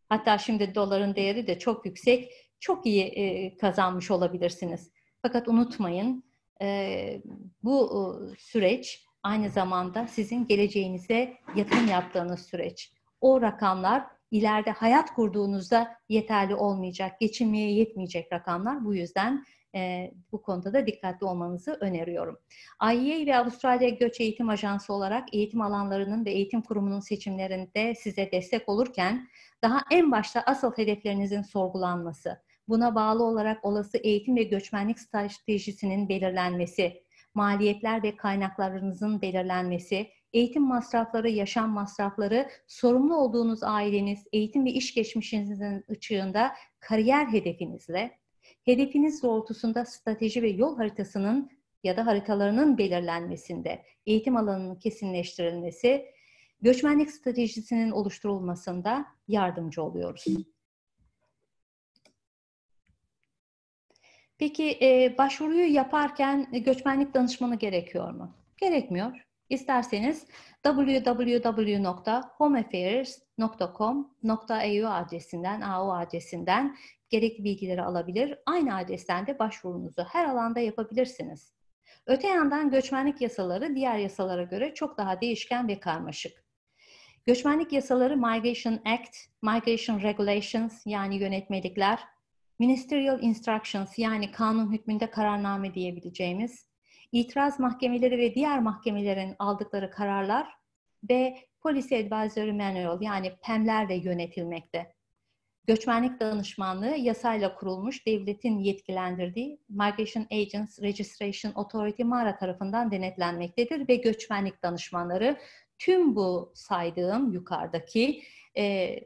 hatta şimdi doların değeri de çok yüksek çok iyi e, kazanmış olabilirsiniz. Fakat unutmayın e, bu e, süreç aynı zamanda sizin geleceğinize yatırım yaptığınız süreç. O rakamlar ileride hayat kurduğunuzda yeterli olmayacak, geçinmeye yetmeyecek rakamlar. Bu yüzden e, bu konuda da dikkatli olmanızı öneriyorum. AIE ve Avustralya Göç Eğitim Ajansı olarak eğitim alanlarının ve eğitim kurumunun seçimlerinde size destek olurken daha en başta asıl hedeflerinizin sorgulanması, Buna bağlı olarak olası eğitim ve göçmenlik stratejisinin belirlenmesi, maliyetler ve kaynaklarınızın belirlenmesi, eğitim masrafları, yaşam masrafları, sorumlu olduğunuz aileniz, eğitim ve iş geçmişinizin ışığında kariyer hedefinizle, hedefiniz doğrultusunda strateji ve yol haritasının ya da haritalarının belirlenmesinde, eğitim alanının kesinleştirilmesi, göçmenlik stratejisinin oluşturulmasında yardımcı oluyoruz. Peki e, başvuruyu yaparken göçmenlik danışmanı gerekiyor mu? Gerekmiyor. İsterseniz www.homeaffairs.com.au adresinden, au adresinden gerekli bilgileri alabilir. Aynı adresten de başvurunuzu her alanda yapabilirsiniz. Öte yandan göçmenlik yasaları diğer yasalara göre çok daha değişken ve karmaşık. Göçmenlik yasaları Migration Act, Migration Regulations yani yönetmelikler, ministerial instructions yani kanun hükmünde kararname diyebileceğimiz, itiraz mahkemeleri ve diğer mahkemelerin aldıkları kararlar ve Policy Advisory Manual yani PEM'lerle yönetilmekte. Göçmenlik danışmanlığı yasayla kurulmuş devletin yetkilendirdiği Migration Agents Registration Authority MARA tarafından denetlenmektedir ve göçmenlik danışmanları tüm bu saydığım yukarıdaki e,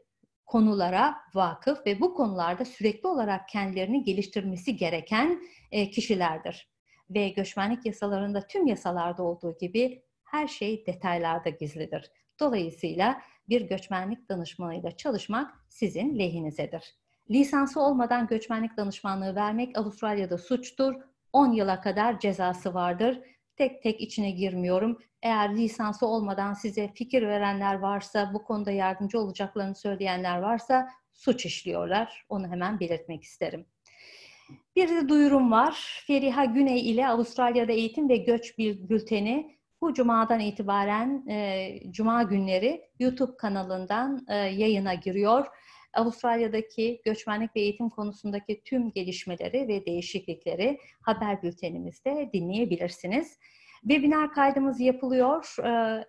konulara vakıf ve bu konularda sürekli olarak kendilerini geliştirmesi gereken e, kişilerdir. Ve göçmenlik yasalarında tüm yasalarda olduğu gibi her şey detaylarda gizlidir. Dolayısıyla bir göçmenlik danışmanıyla çalışmak sizin lehinizedir. Lisansı olmadan göçmenlik danışmanlığı vermek Avustralya'da suçtur. 10 yıla kadar cezası vardır. Tek tek içine girmiyorum. Eğer lisansı olmadan size fikir verenler varsa, bu konuda yardımcı olacaklarını söyleyenler varsa suç işliyorlar. Onu hemen belirtmek isterim. Bir de duyurum var. Feriha Güney ile Avustralya'da Eğitim ve Göç Bülteni bu cumadan itibaren e, cuma günleri YouTube kanalından e, yayına giriyor. Avustralya'daki göçmenlik ve eğitim konusundaki tüm gelişmeleri ve değişiklikleri haber bültenimizde dinleyebilirsiniz. Webinar kaydımız yapılıyor. Ee,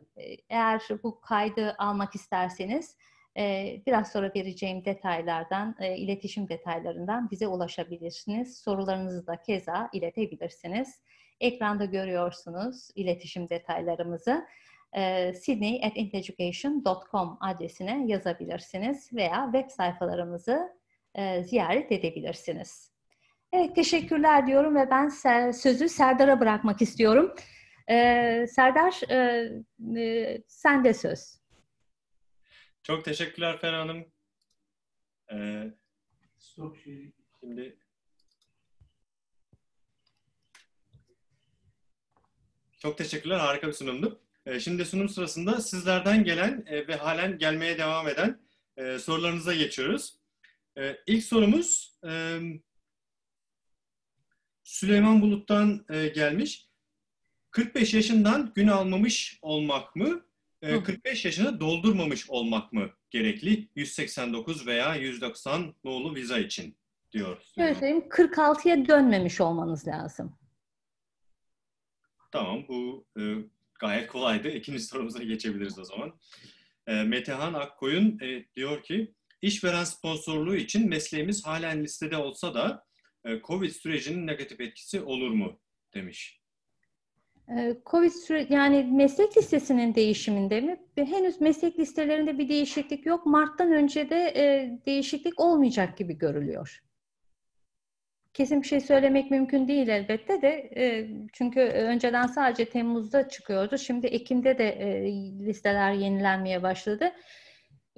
eğer bu kaydı almak isterseniz e, biraz sonra vereceğim detaylardan, e, iletişim detaylarından bize ulaşabilirsiniz. Sorularınızı da keza iletebilirsiniz. Ekranda görüyorsunuz iletişim detaylarımızı. Ee, sydney.inteducation.com adresine yazabilirsiniz veya web sayfalarımızı e, ziyaret edebilirsiniz. Evet teşekkürler diyorum ve ben sözü Serdar'a bırakmak istiyorum. E, Serdar e, e, sende söz. Çok teşekkürler Fena Hanım. Ee, Stop şimdi Çok teşekkürler. Harika bir sunumdu. Ee, şimdi sunum sırasında sizlerden gelen e, ve halen gelmeye devam eden e, sorularınıza geçiyoruz. Ee, ilk sorumuz e, Süleyman Bulut'tan gelmiş. 45 yaşından gün almamış olmak mı, 45 e, yaşını doldurmamış olmak mı gerekli 189 veya 190 nolu viza için diyor. Şöyle söyleyeyim 46'ya dönmemiş olmanız lazım. Tamam bu e, gayet kolaydı. İkinci sorumuza geçebiliriz o zaman. E, Metehan Akkoyun e, diyor ki işveren sponsorluğu için mesleğimiz halen listede olsa da e, Covid sürecinin negatif etkisi olur mu demiş. Ee, Covid süre yani meslek listesinin değişiminde mi? Henüz meslek listelerinde bir değişiklik yok. Mart'tan önce de e, değişiklik olmayacak gibi görülüyor. Kesin bir şey söylemek mümkün değil elbette de e, çünkü önceden sadece Temmuz'da çıkıyordu. Şimdi Ekim'de de e, listeler yenilenmeye başladı.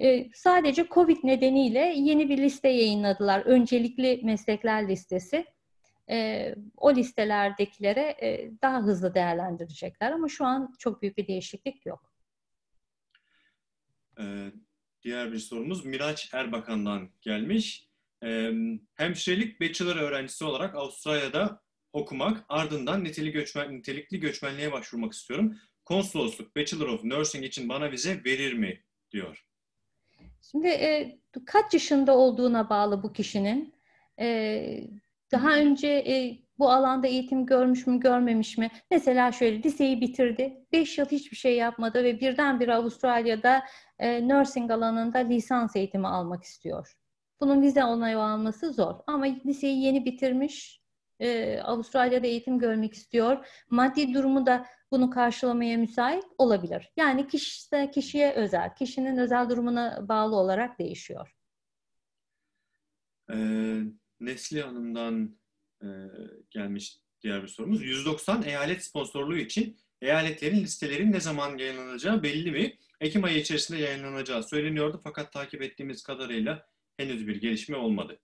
E, sadece Covid nedeniyle yeni bir liste yayınladılar. Öncelikli meslekler listesi e, o listelerdekilere e, daha hızlı değerlendirecekler ama şu an çok büyük bir değişiklik yok. Ee, diğer bir sorumuz Miraç Erbakan'dan gelmiş. Ee, hemşirelik bachelor öğrencisi olarak Avustralya'da okumak, ardından niteli göçmen, nitelikli göçmenliğe başvurmak istiyorum. Konsolosluk Bachelor of Nursing için bana vize verir mi? diyor. Şimdi e, kaç yaşında olduğuna bağlı bu kişinin. E, daha önce e, bu alanda eğitim görmüş mü görmemiş mi? Mesela şöyle liseyi bitirdi. 5 yıl hiçbir şey yapmadı ve birdenbire Avustralya'da e, nursing alanında lisans eğitimi almak istiyor. Bunun vize onayı alması zor. Ama liseyi yeni bitirmiş, e, Avustralya'da eğitim görmek istiyor. Maddi durumu da bunu karşılamaya müsait olabilir. Yani kişi, kişiye özel, kişinin özel durumuna bağlı olarak değişiyor. Ee, Nesli Hanım'dan e, gelmiş diğer bir sorumuz. 190 eyalet sponsorluğu için eyaletlerin listelerin ne zaman yayınlanacağı belli mi? Ekim ayı içerisinde yayınlanacağı söyleniyordu fakat takip ettiğimiz kadarıyla henüz bir gelişme olmadı.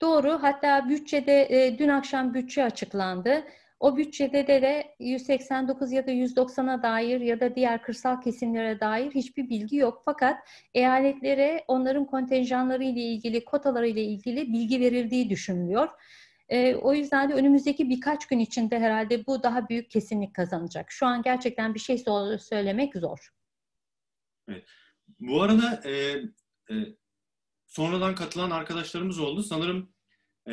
Doğru. Hatta bütçede e, dün akşam bütçe açıklandı. O bütçede de, de 189 ya da 190'a dair ya da diğer kırsal kesimlere dair hiçbir bilgi yok. Fakat eyaletlere onların kontenjanları ile ilgili, kotaları ile ilgili bilgi verildiği düşünülüyor. E, o yüzden de önümüzdeki birkaç gün içinde herhalde bu daha büyük kesinlik kazanacak. Şu an gerçekten bir şey söylemek zor. Evet. Bu arada e, e, sonradan katılan arkadaşlarımız oldu. Sanırım e,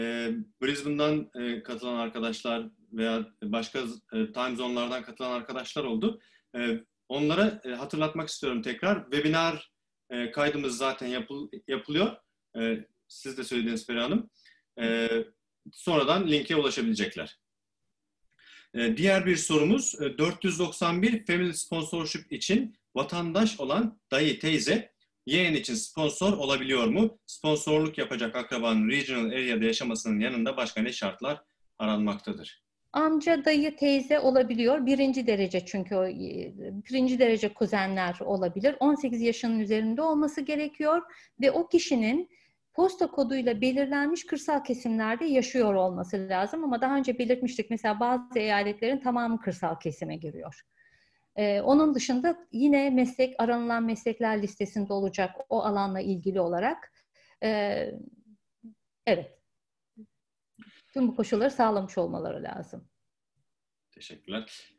Brisbane'dan e, katılan arkadaşlar veya başka e, time zone'lardan katılan arkadaşlar oldu. E, onlara e, hatırlatmak istiyorum tekrar. Webinar kaydımız zaten yapıl yapılıyor. Siz de söylediğiniz Feri Hanım. Sonradan linke ulaşabilecekler. Diğer bir sorumuz 491 Family Sponsorship için vatandaş olan dayı teyze yeğen için sponsor olabiliyor mu? Sponsorluk yapacak akrabanın regional area'da yaşamasının yanında başka ne şartlar aranmaktadır? amca, dayı, teyze olabiliyor. Birinci derece çünkü e, birinci derece kuzenler olabilir. 18 yaşının üzerinde olması gerekiyor ve o kişinin posta koduyla belirlenmiş kırsal kesimlerde yaşıyor olması lazım ama daha önce belirtmiştik mesela bazı eyaletlerin tamamı kırsal kesime giriyor. Ee, onun dışında yine meslek aranılan meslekler listesinde olacak o alanla ilgili olarak. Ee, evet tüm bu koşulları sağlamış olmaları lazım. Teşekkürler.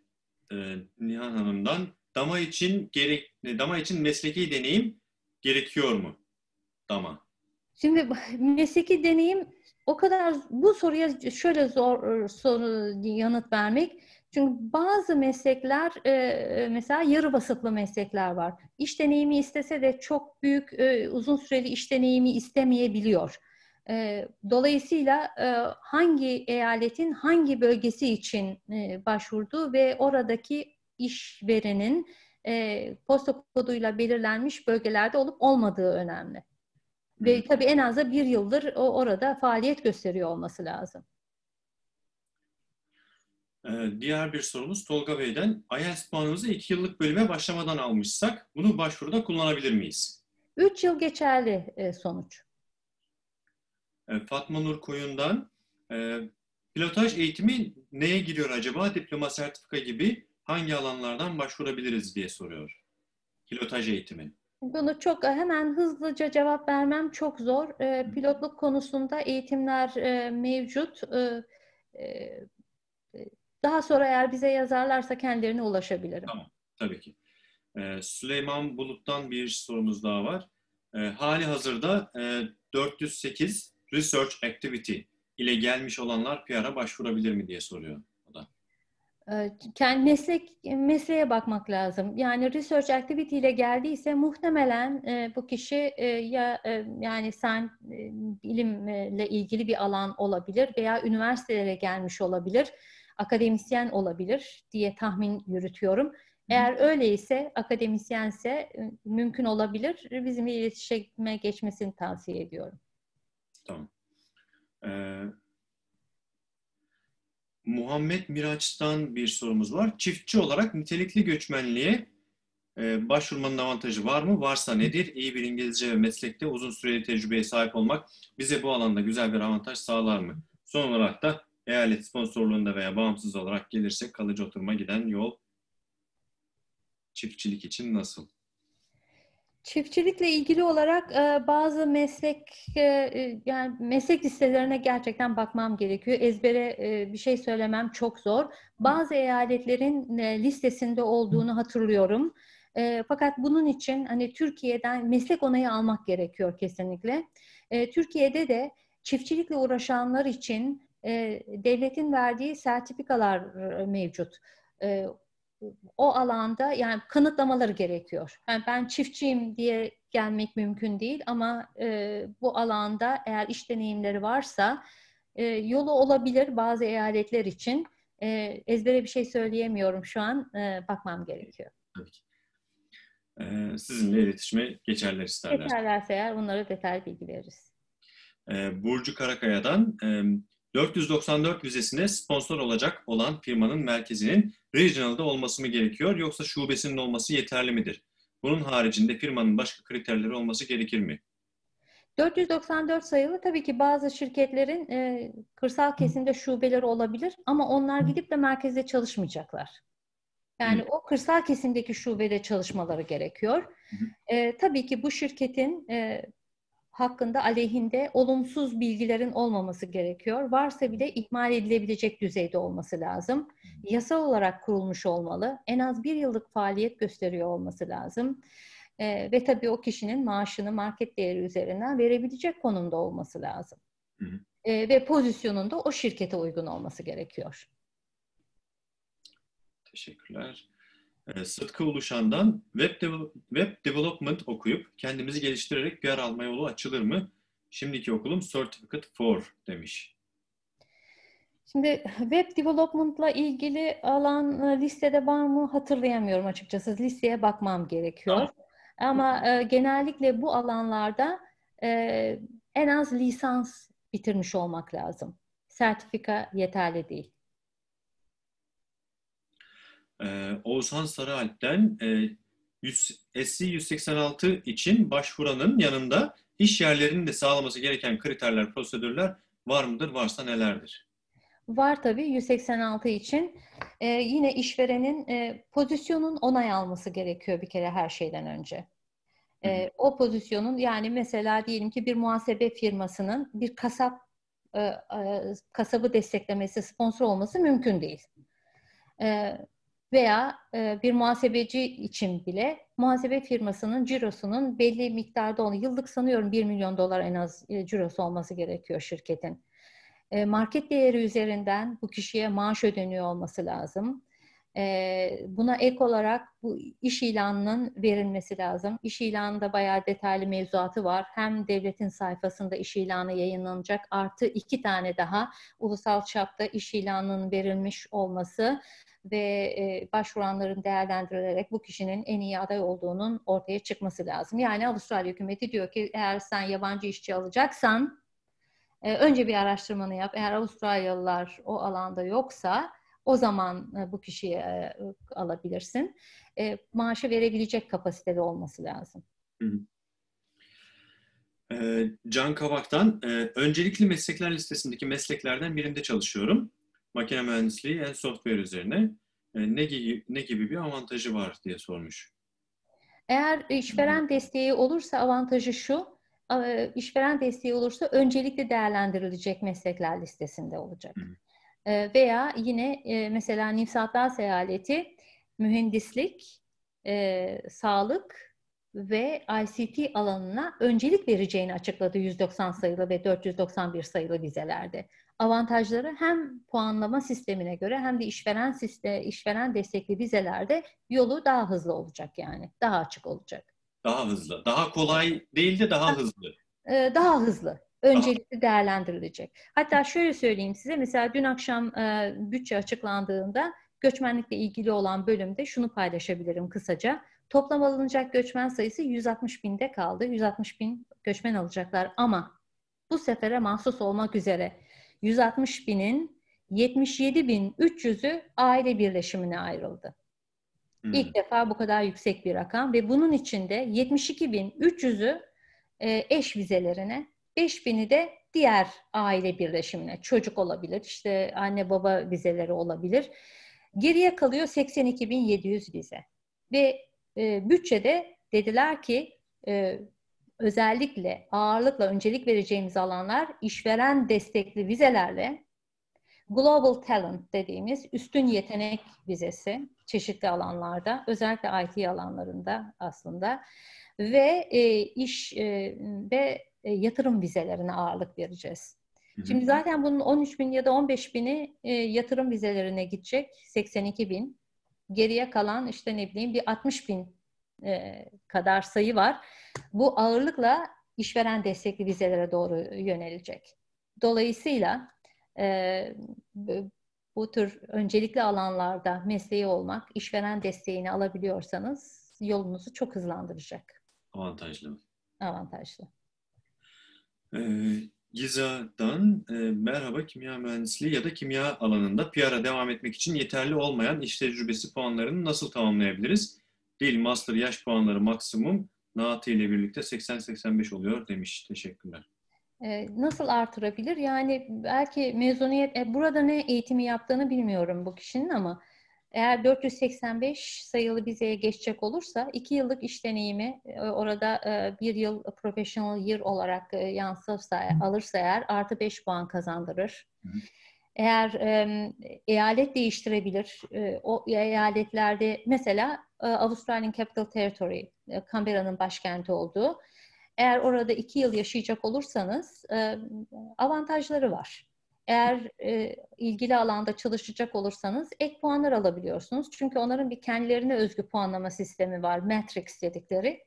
Ee, Nihan Hanım'dan dama için gerek e, dama için mesleki deneyim gerekiyor mu? Dama. Şimdi mesleki deneyim o kadar bu soruya şöyle zor soru yanıt vermek. Çünkü bazı meslekler e, e mesela yarı basıtlı meslekler var. İş deneyimi istese de çok büyük e, uzun süreli iş deneyimi istemeyebiliyor. E, dolayısıyla e, hangi eyaletin hangi bölgesi için e, başvurdu ve oradaki işverenin e, posta koduyla belirlenmiş bölgelerde olup olmadığı önemli. Ve tabii en az bir yıldır o orada faaliyet gösteriyor olması lazım. Ee, diğer bir sorumuz Tolga Bey'den. IELTS puanımızı 2 yıllık bölüme başlamadan almışsak bunu başvuruda kullanabilir miyiz? Üç yıl geçerli e, sonuç. E, Fatma Nur Koyun'dan e, pilotaj eğitimi neye giriyor acaba? Diploma, sertifika gibi hangi alanlardan başvurabiliriz diye soruyor. Pilotaj eğitimi. Bunu çok hemen hızlıca cevap vermem çok zor. E, pilotluk konusunda eğitimler mevcut. Daha sonra eğer bize yazarlarsa kendilerine ulaşabilirim. Tamam, tabii ki. Süleyman Bulut'tan bir sorumuz daha var. Hali hazırda 408 research activity ile gelmiş olanlar PR'a başvurabilir mi diye soruyor o da. Ee, kendi meslek mesleğe bakmak lazım. Yani research activity ile geldiyse muhtemelen e, bu kişi e, ya e, yani sen e, bilimle ilgili bir alan olabilir veya üniversitelere gelmiş olabilir, akademisyen olabilir diye tahmin yürütüyorum. Eğer öyleyse, akademisyense e, mümkün olabilir. Bizimle iletişime geçmesini tavsiye ediyorum. Tamam. Ee, Muhammed Miraç'tan bir sorumuz var. Çiftçi olarak nitelikli göçmenliğe e, başvurmanın avantajı var mı? Varsa nedir? İyi bir İngilizce ve meslekte uzun süreli tecrübeye sahip olmak bize bu alanda güzel bir avantaj sağlar mı? Son olarak da eyalet sponsorluğunda veya bağımsız olarak gelirse kalıcı oturuma giden yol çiftçilik için nasıl? Çiftçilikle ilgili olarak e, bazı meslek e, e, yani meslek listelerine gerçekten bakmam gerekiyor. Ezbere bir şey söylemem çok zor. Bazı eyaletlerin listesinde olduğunu hatırlıyorum. fakat bunun için hani Türkiye'den meslek onayı almak gerekiyor kesinlikle. Türkiye'de de çiftçilikle uğraşanlar için devletin verdiği sertifikalar mevcut o alanda yani kanıtlamaları gerekiyor. Yani ben çiftçiyim diye gelmek mümkün değil ama e, bu alanda eğer iş deneyimleri varsa e, yolu olabilir bazı eyaletler için. E, ezbere bir şey söyleyemiyorum şu an. E, bakmam gerekiyor. Tabii ki. Ee, sizinle iletişime geçerler isterler. Geçerlerse eğer onlara detaylı bilgi veririz. Ee, Burcu Karakaya'dan e, 494 vizesine sponsor olacak olan firmanın merkezinin regional'da olması mı gerekiyor yoksa şubesinin olması yeterli midir? Bunun haricinde firmanın başka kriterleri olması gerekir mi? 494 sayılı tabii ki bazı şirketlerin e, kırsal kesimde şubeleri olabilir ama onlar gidip de merkezde çalışmayacaklar. Yani Hı. o kırsal kesimdeki şubede çalışmaları gerekiyor. E, tabii ki bu şirketin e, hakkında aleyhinde olumsuz bilgilerin olmaması gerekiyor. Varsa bile ihmal edilebilecek düzeyde olması lazım. Yasal olarak kurulmuş olmalı. En az bir yıllık faaliyet gösteriyor olması lazım. E, ve tabii o kişinin maaşını market değeri üzerinden verebilecek konumda olması lazım. E, ve pozisyonunda o şirkete uygun olması gerekiyor. Teşekkürler. E, sıtkı Uluşan'dan web, de web development okuyup kendimizi geliştirerek PR alma yolu açılır mı? Şimdiki okulum Certificate for demiş. Şimdi web development'la ilgili alan e, listede var mı hatırlayamıyorum açıkçası. Listeye bakmam gerekiyor. Tamam. Ama e, genellikle bu alanlarda e, en az lisans bitirmiş olmak lazım. Sertifika yeterli değil e, Oğuzhan Sarıalp'ten e, 100, SC 186 için başvuranın yanında iş yerlerinin de sağlaması gereken kriterler, prosedürler var mıdır? Varsa nelerdir? Var tabii 186 için. E, yine işverenin e, pozisyonun onay alması gerekiyor bir kere her şeyden önce. E, o pozisyonun yani mesela diyelim ki bir muhasebe firmasının bir kasap e, e, kasabı desteklemesi, sponsor olması mümkün değil. E, veya e, bir muhasebeci için bile muhasebe firmasının cirosunun belli miktarda onu yıllık sanıyorum 1 milyon dolar en az e, cirosu olması gerekiyor şirketin. E, market değeri üzerinden bu kişiye maaş ödeniyor olması lazım. E, buna ek olarak bu iş ilanının verilmesi lazım. İş ilanında bayağı detaylı mevzuatı var. Hem devletin sayfasında iş ilanı yayınlanacak artı iki tane daha ulusal çapta iş ilanının verilmiş olması ve e, başvuranların değerlendirilerek bu kişinin en iyi aday olduğunun ortaya çıkması lazım. Yani Avustralya hükümeti diyor ki eğer sen yabancı işçi alacaksan e, önce bir araştırmanı yap. Eğer Avustralyalılar o alanda yoksa o zaman e, bu kişiyi e, alabilirsin. E, maaşı verebilecek kapasitede olması lazım. E, Can Kabak'tan e, öncelikli meslekler listesindeki mesleklerden birinde çalışıyorum makine mühendisliği en software üzerine e, ne gibi, ne gibi bir avantajı var diye sormuş. Eğer işveren desteği olursa avantajı şu, e, işveren desteği olursa öncelikle değerlendirilecek meslekler listesinde olacak. Hı. E, veya yine mesela Nimsatlar Seyaleti mühendislik, sağlık ve ICT alanına öncelik vereceğini açıkladı 190 sayılı ve 491 sayılı vizelerde avantajları hem puanlama sistemine göre hem de işveren sistem, işveren destekli vizelerde yolu daha hızlı olacak yani. Daha açık olacak. Daha hızlı. Daha kolay değil de daha, hızlı. Ee, daha hızlı öncelikli değerlendirilecek. Hatta şöyle söyleyeyim size mesela dün akşam e, bütçe açıklandığında göçmenlikle ilgili olan bölümde şunu paylaşabilirim kısaca. Toplam alınacak göçmen sayısı 160 binde kaldı. 160 bin göçmen alacaklar ama bu sefere mahsus olmak üzere 160 binin 77 bin 300'ü aile birleşimine ayrıldı. Hmm. İlk defa bu kadar yüksek bir rakam ve bunun içinde 72 bin 300'ü e, eş vizelerine, 5 bini de diğer aile birleşimine, çocuk olabilir, işte anne baba vizeleri olabilir. Geriye kalıyor 82.700 vize. Ve e, bütçede dediler ki e, özellikle ağırlıkla öncelik vereceğimiz alanlar işveren destekli vizelerle Global Talent dediğimiz üstün yetenek vizesi çeşitli alanlarda, özellikle IT alanlarında aslında ve e, iş e, ve e, yatırım vizelerine ağırlık vereceğiz. Hı hı. Şimdi zaten bunun 13 bin ya da 15 bini e, yatırım vizelerine gidecek, 82 bin. Geriye kalan işte ne bileyim bir 60 bin e, kadar sayı var. Bu ağırlıkla işveren destekli vizelere doğru yönelecek. Dolayısıyla e, bu tür öncelikli alanlarda mesleği olmak, işveren desteğini alabiliyorsanız yolunuzu çok hızlandıracak. Avantajlı. mı? Avantajlı. Ee, Giza'dan e, merhaba kimya mühendisliği ya da kimya alanında PR'a devam etmek için yeterli olmayan iş tecrübesi puanlarını nasıl tamamlayabiliriz? değil master yaş puanları maksimum Naati ile birlikte 80-85 oluyor demiş. Teşekkürler. Ee, nasıl artırabilir? Yani belki mezuniyet, e, burada ne eğitimi yaptığını bilmiyorum bu kişinin ama eğer 485 sayılı vizeye geçecek olursa 2 yıllık iş deneyimi e, orada 1 e, yıl professional year olarak e, yansırsa, alırsa eğer artı 5 puan kazandırır. hı. Eğer e, eyalet değiştirebilir, e, o eyaletlerde mesela e, Avustralya'nın Capital Territory, e, Canberra'nın başkenti olduğu, eğer orada iki yıl yaşayacak olursanız e, avantajları var. Eğer e, ilgili alanda çalışacak olursanız ek puanlar alabiliyorsunuz. Çünkü onların bir kendilerine özgü puanlama sistemi var. Matrix dedikleri.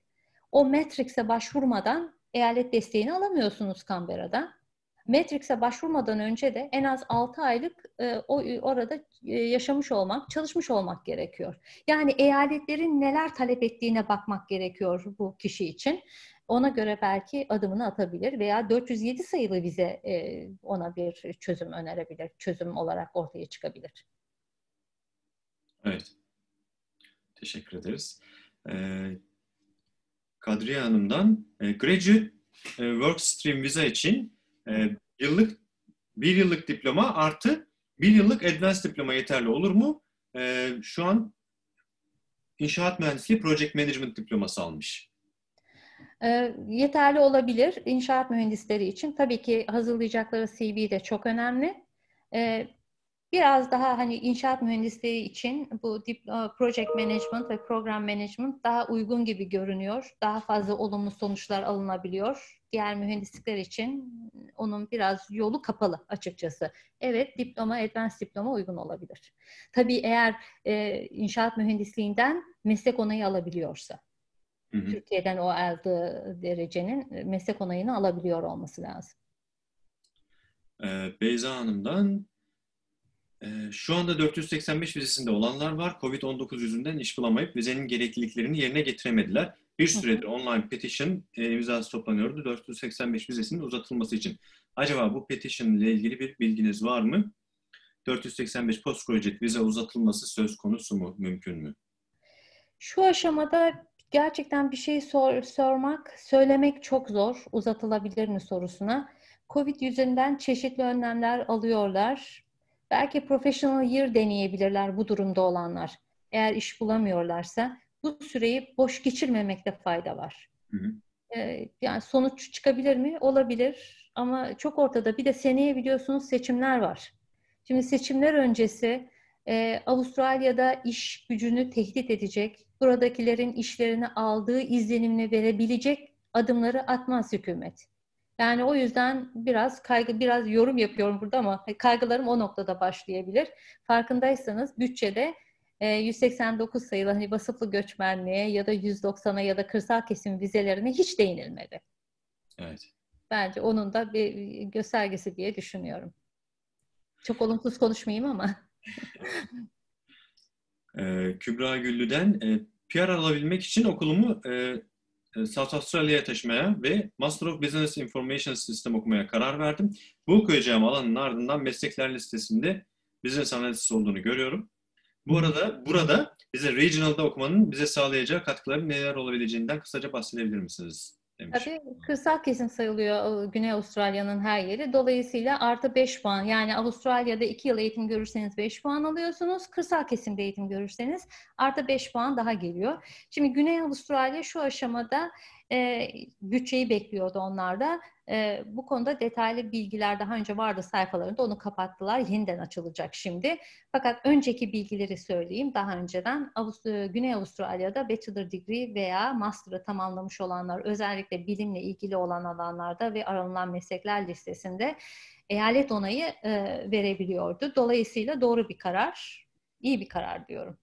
O Matrix'e başvurmadan eyalet desteğini alamıyorsunuz Canberra'da. Matrix'e başvurmadan önce de en az 6 aylık e, o e, orada e, yaşamış olmak, çalışmış olmak gerekiyor. Yani eyaletlerin neler talep ettiğine bakmak gerekiyor bu kişi için. Ona göre belki adımını atabilir veya 407 sayılı vize e, ona bir çözüm önerebilir. Çözüm olarak ortaya çıkabilir. Evet. Teşekkür ederiz. Ee, Kadriye Hanım'dan e, Graduate e, Workstream vize için e, yıllık bir yıllık diploma artı bir yıllık advanced diploma yeterli olur mu? E, şu an inşaat mühendisliği project management diploması almış. E, yeterli olabilir inşaat mühendisleri için. Tabii ki hazırlayacakları CV de çok önemli. E, biraz daha hani inşaat mühendisleri için bu e, project management ve program management daha uygun gibi görünüyor. Daha fazla olumlu sonuçlar alınabiliyor diğer mühendislikler için onun biraz yolu kapalı açıkçası. Evet diploma, advanced diploma uygun olabilir. Tabii eğer e, inşaat mühendisliğinden meslek onayı alabiliyorsa. Hı hı. Türkiye'den o aldığı derecenin e, meslek onayını alabiliyor olması lazım. Ee, Beyza Hanım'dan e, şu anda 485 vizesinde olanlar var. Covid-19 yüzünden iş bulamayıp vizenin gerekliliklerini yerine getiremediler. Bir süredir online petition e, imzası toplanıyordu 485 vizesinin uzatılması için. Acaba bu petition ile ilgili bir bilginiz var mı? 485 postgraduate vize uzatılması söz konusu mu, mümkün mü? Şu aşamada gerçekten bir şey sor, sormak, söylemek çok zor. Uzatılabilir mi sorusuna. Covid yüzünden çeşitli önlemler alıyorlar. Belki professional year deneyebilirler bu durumda olanlar. Eğer iş bulamıyorlarsa bu süreyi boş geçirmemekte fayda var. Hı hı. Ee, yani sonuç çıkabilir mi? Olabilir. Ama çok ortada. Bir de seneye biliyorsunuz seçimler var. Şimdi seçimler öncesi e, Avustralya'da iş gücünü tehdit edecek, buradakilerin işlerini aldığı izlenimini verebilecek adımları atmaz hükümet. Yani o yüzden biraz kaygı, biraz yorum yapıyorum burada ama kaygılarım o noktada başlayabilir. Farkındaysanız bütçede 189 e, sayılı hani vasıflı göçmenliğe ya da 190'a ya da kırsal kesim vizelerine hiç değinilmedi. Evet. Bence onun da bir göstergesi diye düşünüyorum. Çok olumsuz konuşmayayım ama. ee, Kübra Güllü'den e, PR alabilmek için okulumu e, e, South Australia'ya taşımaya ve Master of Business Information System okumaya karar verdim. Bu okuyacağım alanın ardından meslekler listesinde business analysis olduğunu görüyorum. Bu arada burada bize regional'da okumanın bize sağlayacağı katkıların neler olabileceğinden kısaca bahsedebilir misiniz? Demiş. Tabii kırsal kesim sayılıyor Güney Avustralya'nın her yeri. Dolayısıyla artı 5 puan yani Avustralya'da 2 yıl eğitim görürseniz 5 puan alıyorsunuz. Kırsal kesimde eğitim görürseniz artı 5 puan daha geliyor. Şimdi Güney Avustralya şu aşamada e, bütçeyi bekliyordu onlar da. E, bu konuda detaylı bilgiler daha önce vardı sayfalarında onu kapattılar. Yeniden açılacak şimdi. Fakat önceki bilgileri söyleyeyim daha önceden. E, Güney Avustralya'da bachelor degree veya master'ı tamamlamış olanlar özellikle bilimle ilgili olan alanlarda ve aranılan meslekler listesinde eyalet onayı e, verebiliyordu. Dolayısıyla doğru bir karar, iyi bir karar diyorum.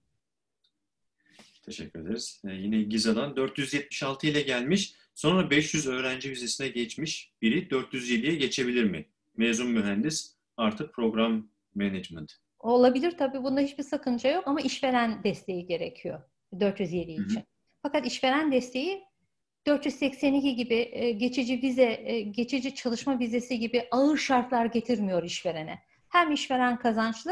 Teşekkür ederiz. Ee, yine Giza'dan 476 ile gelmiş. Sonra 500 öğrenci vizesine geçmiş. Biri 407'ye geçebilir mi? Mezun mühendis artı program management. Olabilir tabii. Bunda hiçbir sakınca yok ama işveren desteği gerekiyor 407 için. Hı hı. Fakat işveren desteği 482 gibi e, geçici vize, e, geçici çalışma vizesi gibi ağır şartlar getirmiyor işverene. Hem işveren kazançlı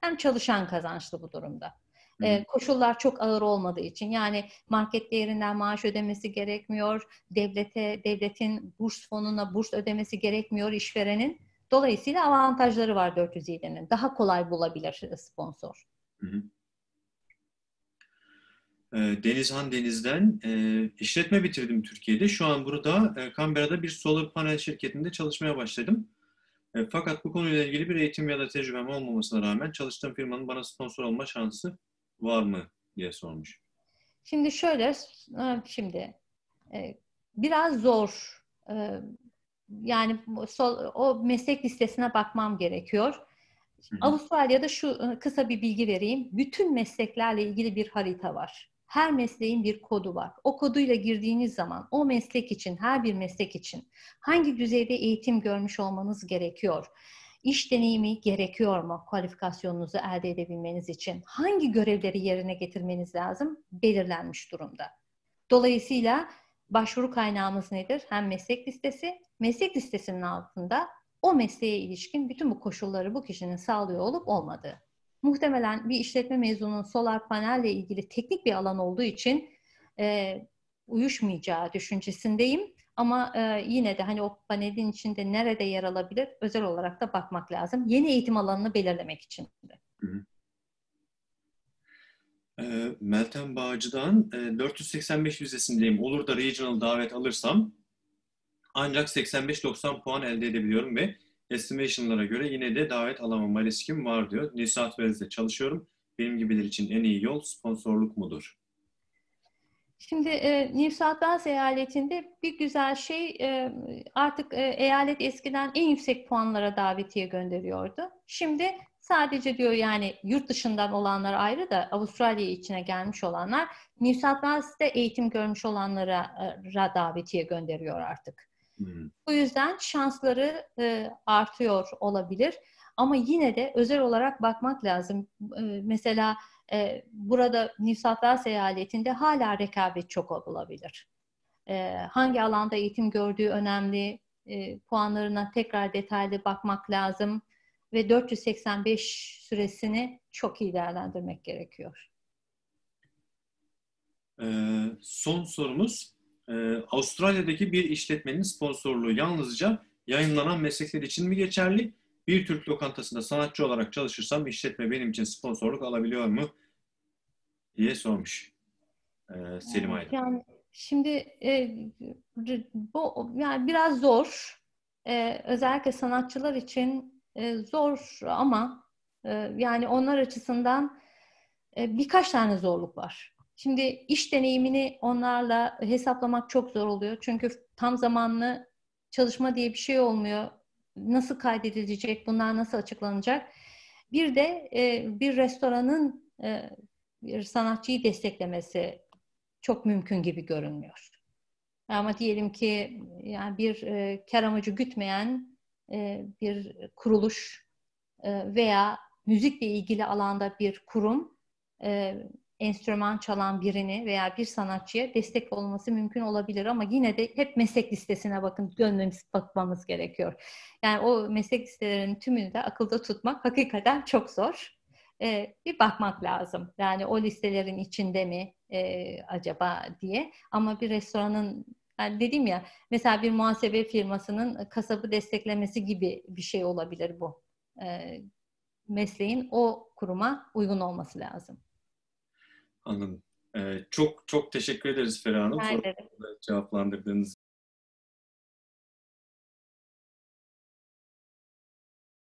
hem çalışan kazançlı bu durumda. E, koşullar çok ağır olmadığı için yani market değerinden maaş ödemesi gerekmiyor, devlete devletin burs fonuna burs ödemesi gerekmiyor işverenin. Dolayısıyla avantajları var 407'nin. Daha kolay bulabilir sponsor. Denizhan Deniz'den işletme bitirdim Türkiye'de. Şu an burada Canberra'da bir solar panel şirketinde çalışmaya başladım. Fakat bu konuyla ilgili bir eğitim ya da tecrübem olmamasına rağmen çalıştığım firmanın bana sponsor olma şansı var mı diye sormuş. Şimdi şöyle, şimdi e, biraz zor. E, yani o meslek listesine bakmam gerekiyor. Hı hı. Avustralya'da şu e, kısa bir bilgi vereyim. Bütün mesleklerle ilgili bir harita var. Her mesleğin bir kodu var. O koduyla girdiğiniz zaman o meslek için, her bir meslek için hangi düzeyde eğitim görmüş olmanız gerekiyor? İş deneyimi gerekiyor mu kualifikasyonunuzu elde edebilmeniz için? Hangi görevleri yerine getirmeniz lazım? Belirlenmiş durumda. Dolayısıyla başvuru kaynağımız nedir? Hem meslek listesi, meslek listesinin altında o mesleğe ilişkin bütün bu koşulları bu kişinin sağlıyor olup olmadığı. Muhtemelen bir işletme mezununun solar panelle ilgili teknik bir alan olduğu için e, uyuşmayacağı düşüncesindeyim. Ama e, yine de hani o panelin içinde nerede yer alabilir özel olarak da bakmak lazım. Yeni eğitim alanını belirlemek için de. Hı hı. E, Meltem Bağcı'dan e, 485 vizesindeyim. Olur da regional davet alırsam ancak 85-90 puan elde edebiliyorum ve estimation'lara göre yine de davet alamama riskim var diyor. New South çalışıyorum. Benim gibiler için en iyi yol sponsorluk mudur? Şimdi e, New South Wales eyaletinde bir güzel şey e, artık e, eyalet eskiden en yüksek puanlara davetiye gönderiyordu. Şimdi sadece diyor yani yurt dışından olanlar ayrı da Avustralya içine gelmiş olanlar New South Wales'te eğitim görmüş olanlara e, davetiye gönderiyor artık. Hmm. Bu yüzden şansları e, artıyor olabilir. Ama yine de özel olarak bakmak lazım. E, mesela mesela e, burada New South eyaletinde hala rekabet çok olabilir. E, hangi alanda eğitim gördüğü önemli, e, puanlarına tekrar detaylı bakmak lazım ve 485 süresini çok iyi değerlendirmek gerekiyor. Ee, son sorumuz, ee, Avustralya'daki bir işletmenin sponsorluğu yalnızca yayınlanan meslekler için mi geçerli bir Türk lokantasında sanatçı olarak çalışırsam işletme benim için sponsorluk alabiliyor mu? diye sormuş ee, Selim Aydın. Yani şimdi e, bu yani biraz zor. E, özellikle sanatçılar için e, zor ama e, yani onlar açısından e, birkaç tane zorluk var. Şimdi iş deneyimini onlarla hesaplamak çok zor oluyor. Çünkü tam zamanlı çalışma diye bir şey olmuyor nasıl kaydedilecek, bunlar nasıl açıklanacak? Bir de e, bir restoranın e, bir sanatçıyı desteklemesi çok mümkün gibi görünmüyor. Ama diyelim ki yani bir e, kar amacı gütmeyen e, bir kuruluş e, veya müzikle ilgili alanda bir kurum e, enstrüman çalan birini veya bir sanatçıya destek olması mümkün olabilir ama yine de hep meslek listesine bakın dönmemiz bakmamız gerekiyor. Yani o meslek listelerinin tümünü de akılda tutmak hakikaten çok zor. Ee, bir bakmak lazım. Yani o listelerin içinde mi e, acaba diye. Ama bir restoranın yani dedim ya mesela bir muhasebe firmasının kasabı desteklemesi gibi bir şey olabilir bu. Ee, mesleğin o kuruma uygun olması lazım. Anladım. Ee, çok çok teşekkür ederiz Feriha Hanım. Ben de. Cevaplandırdığınız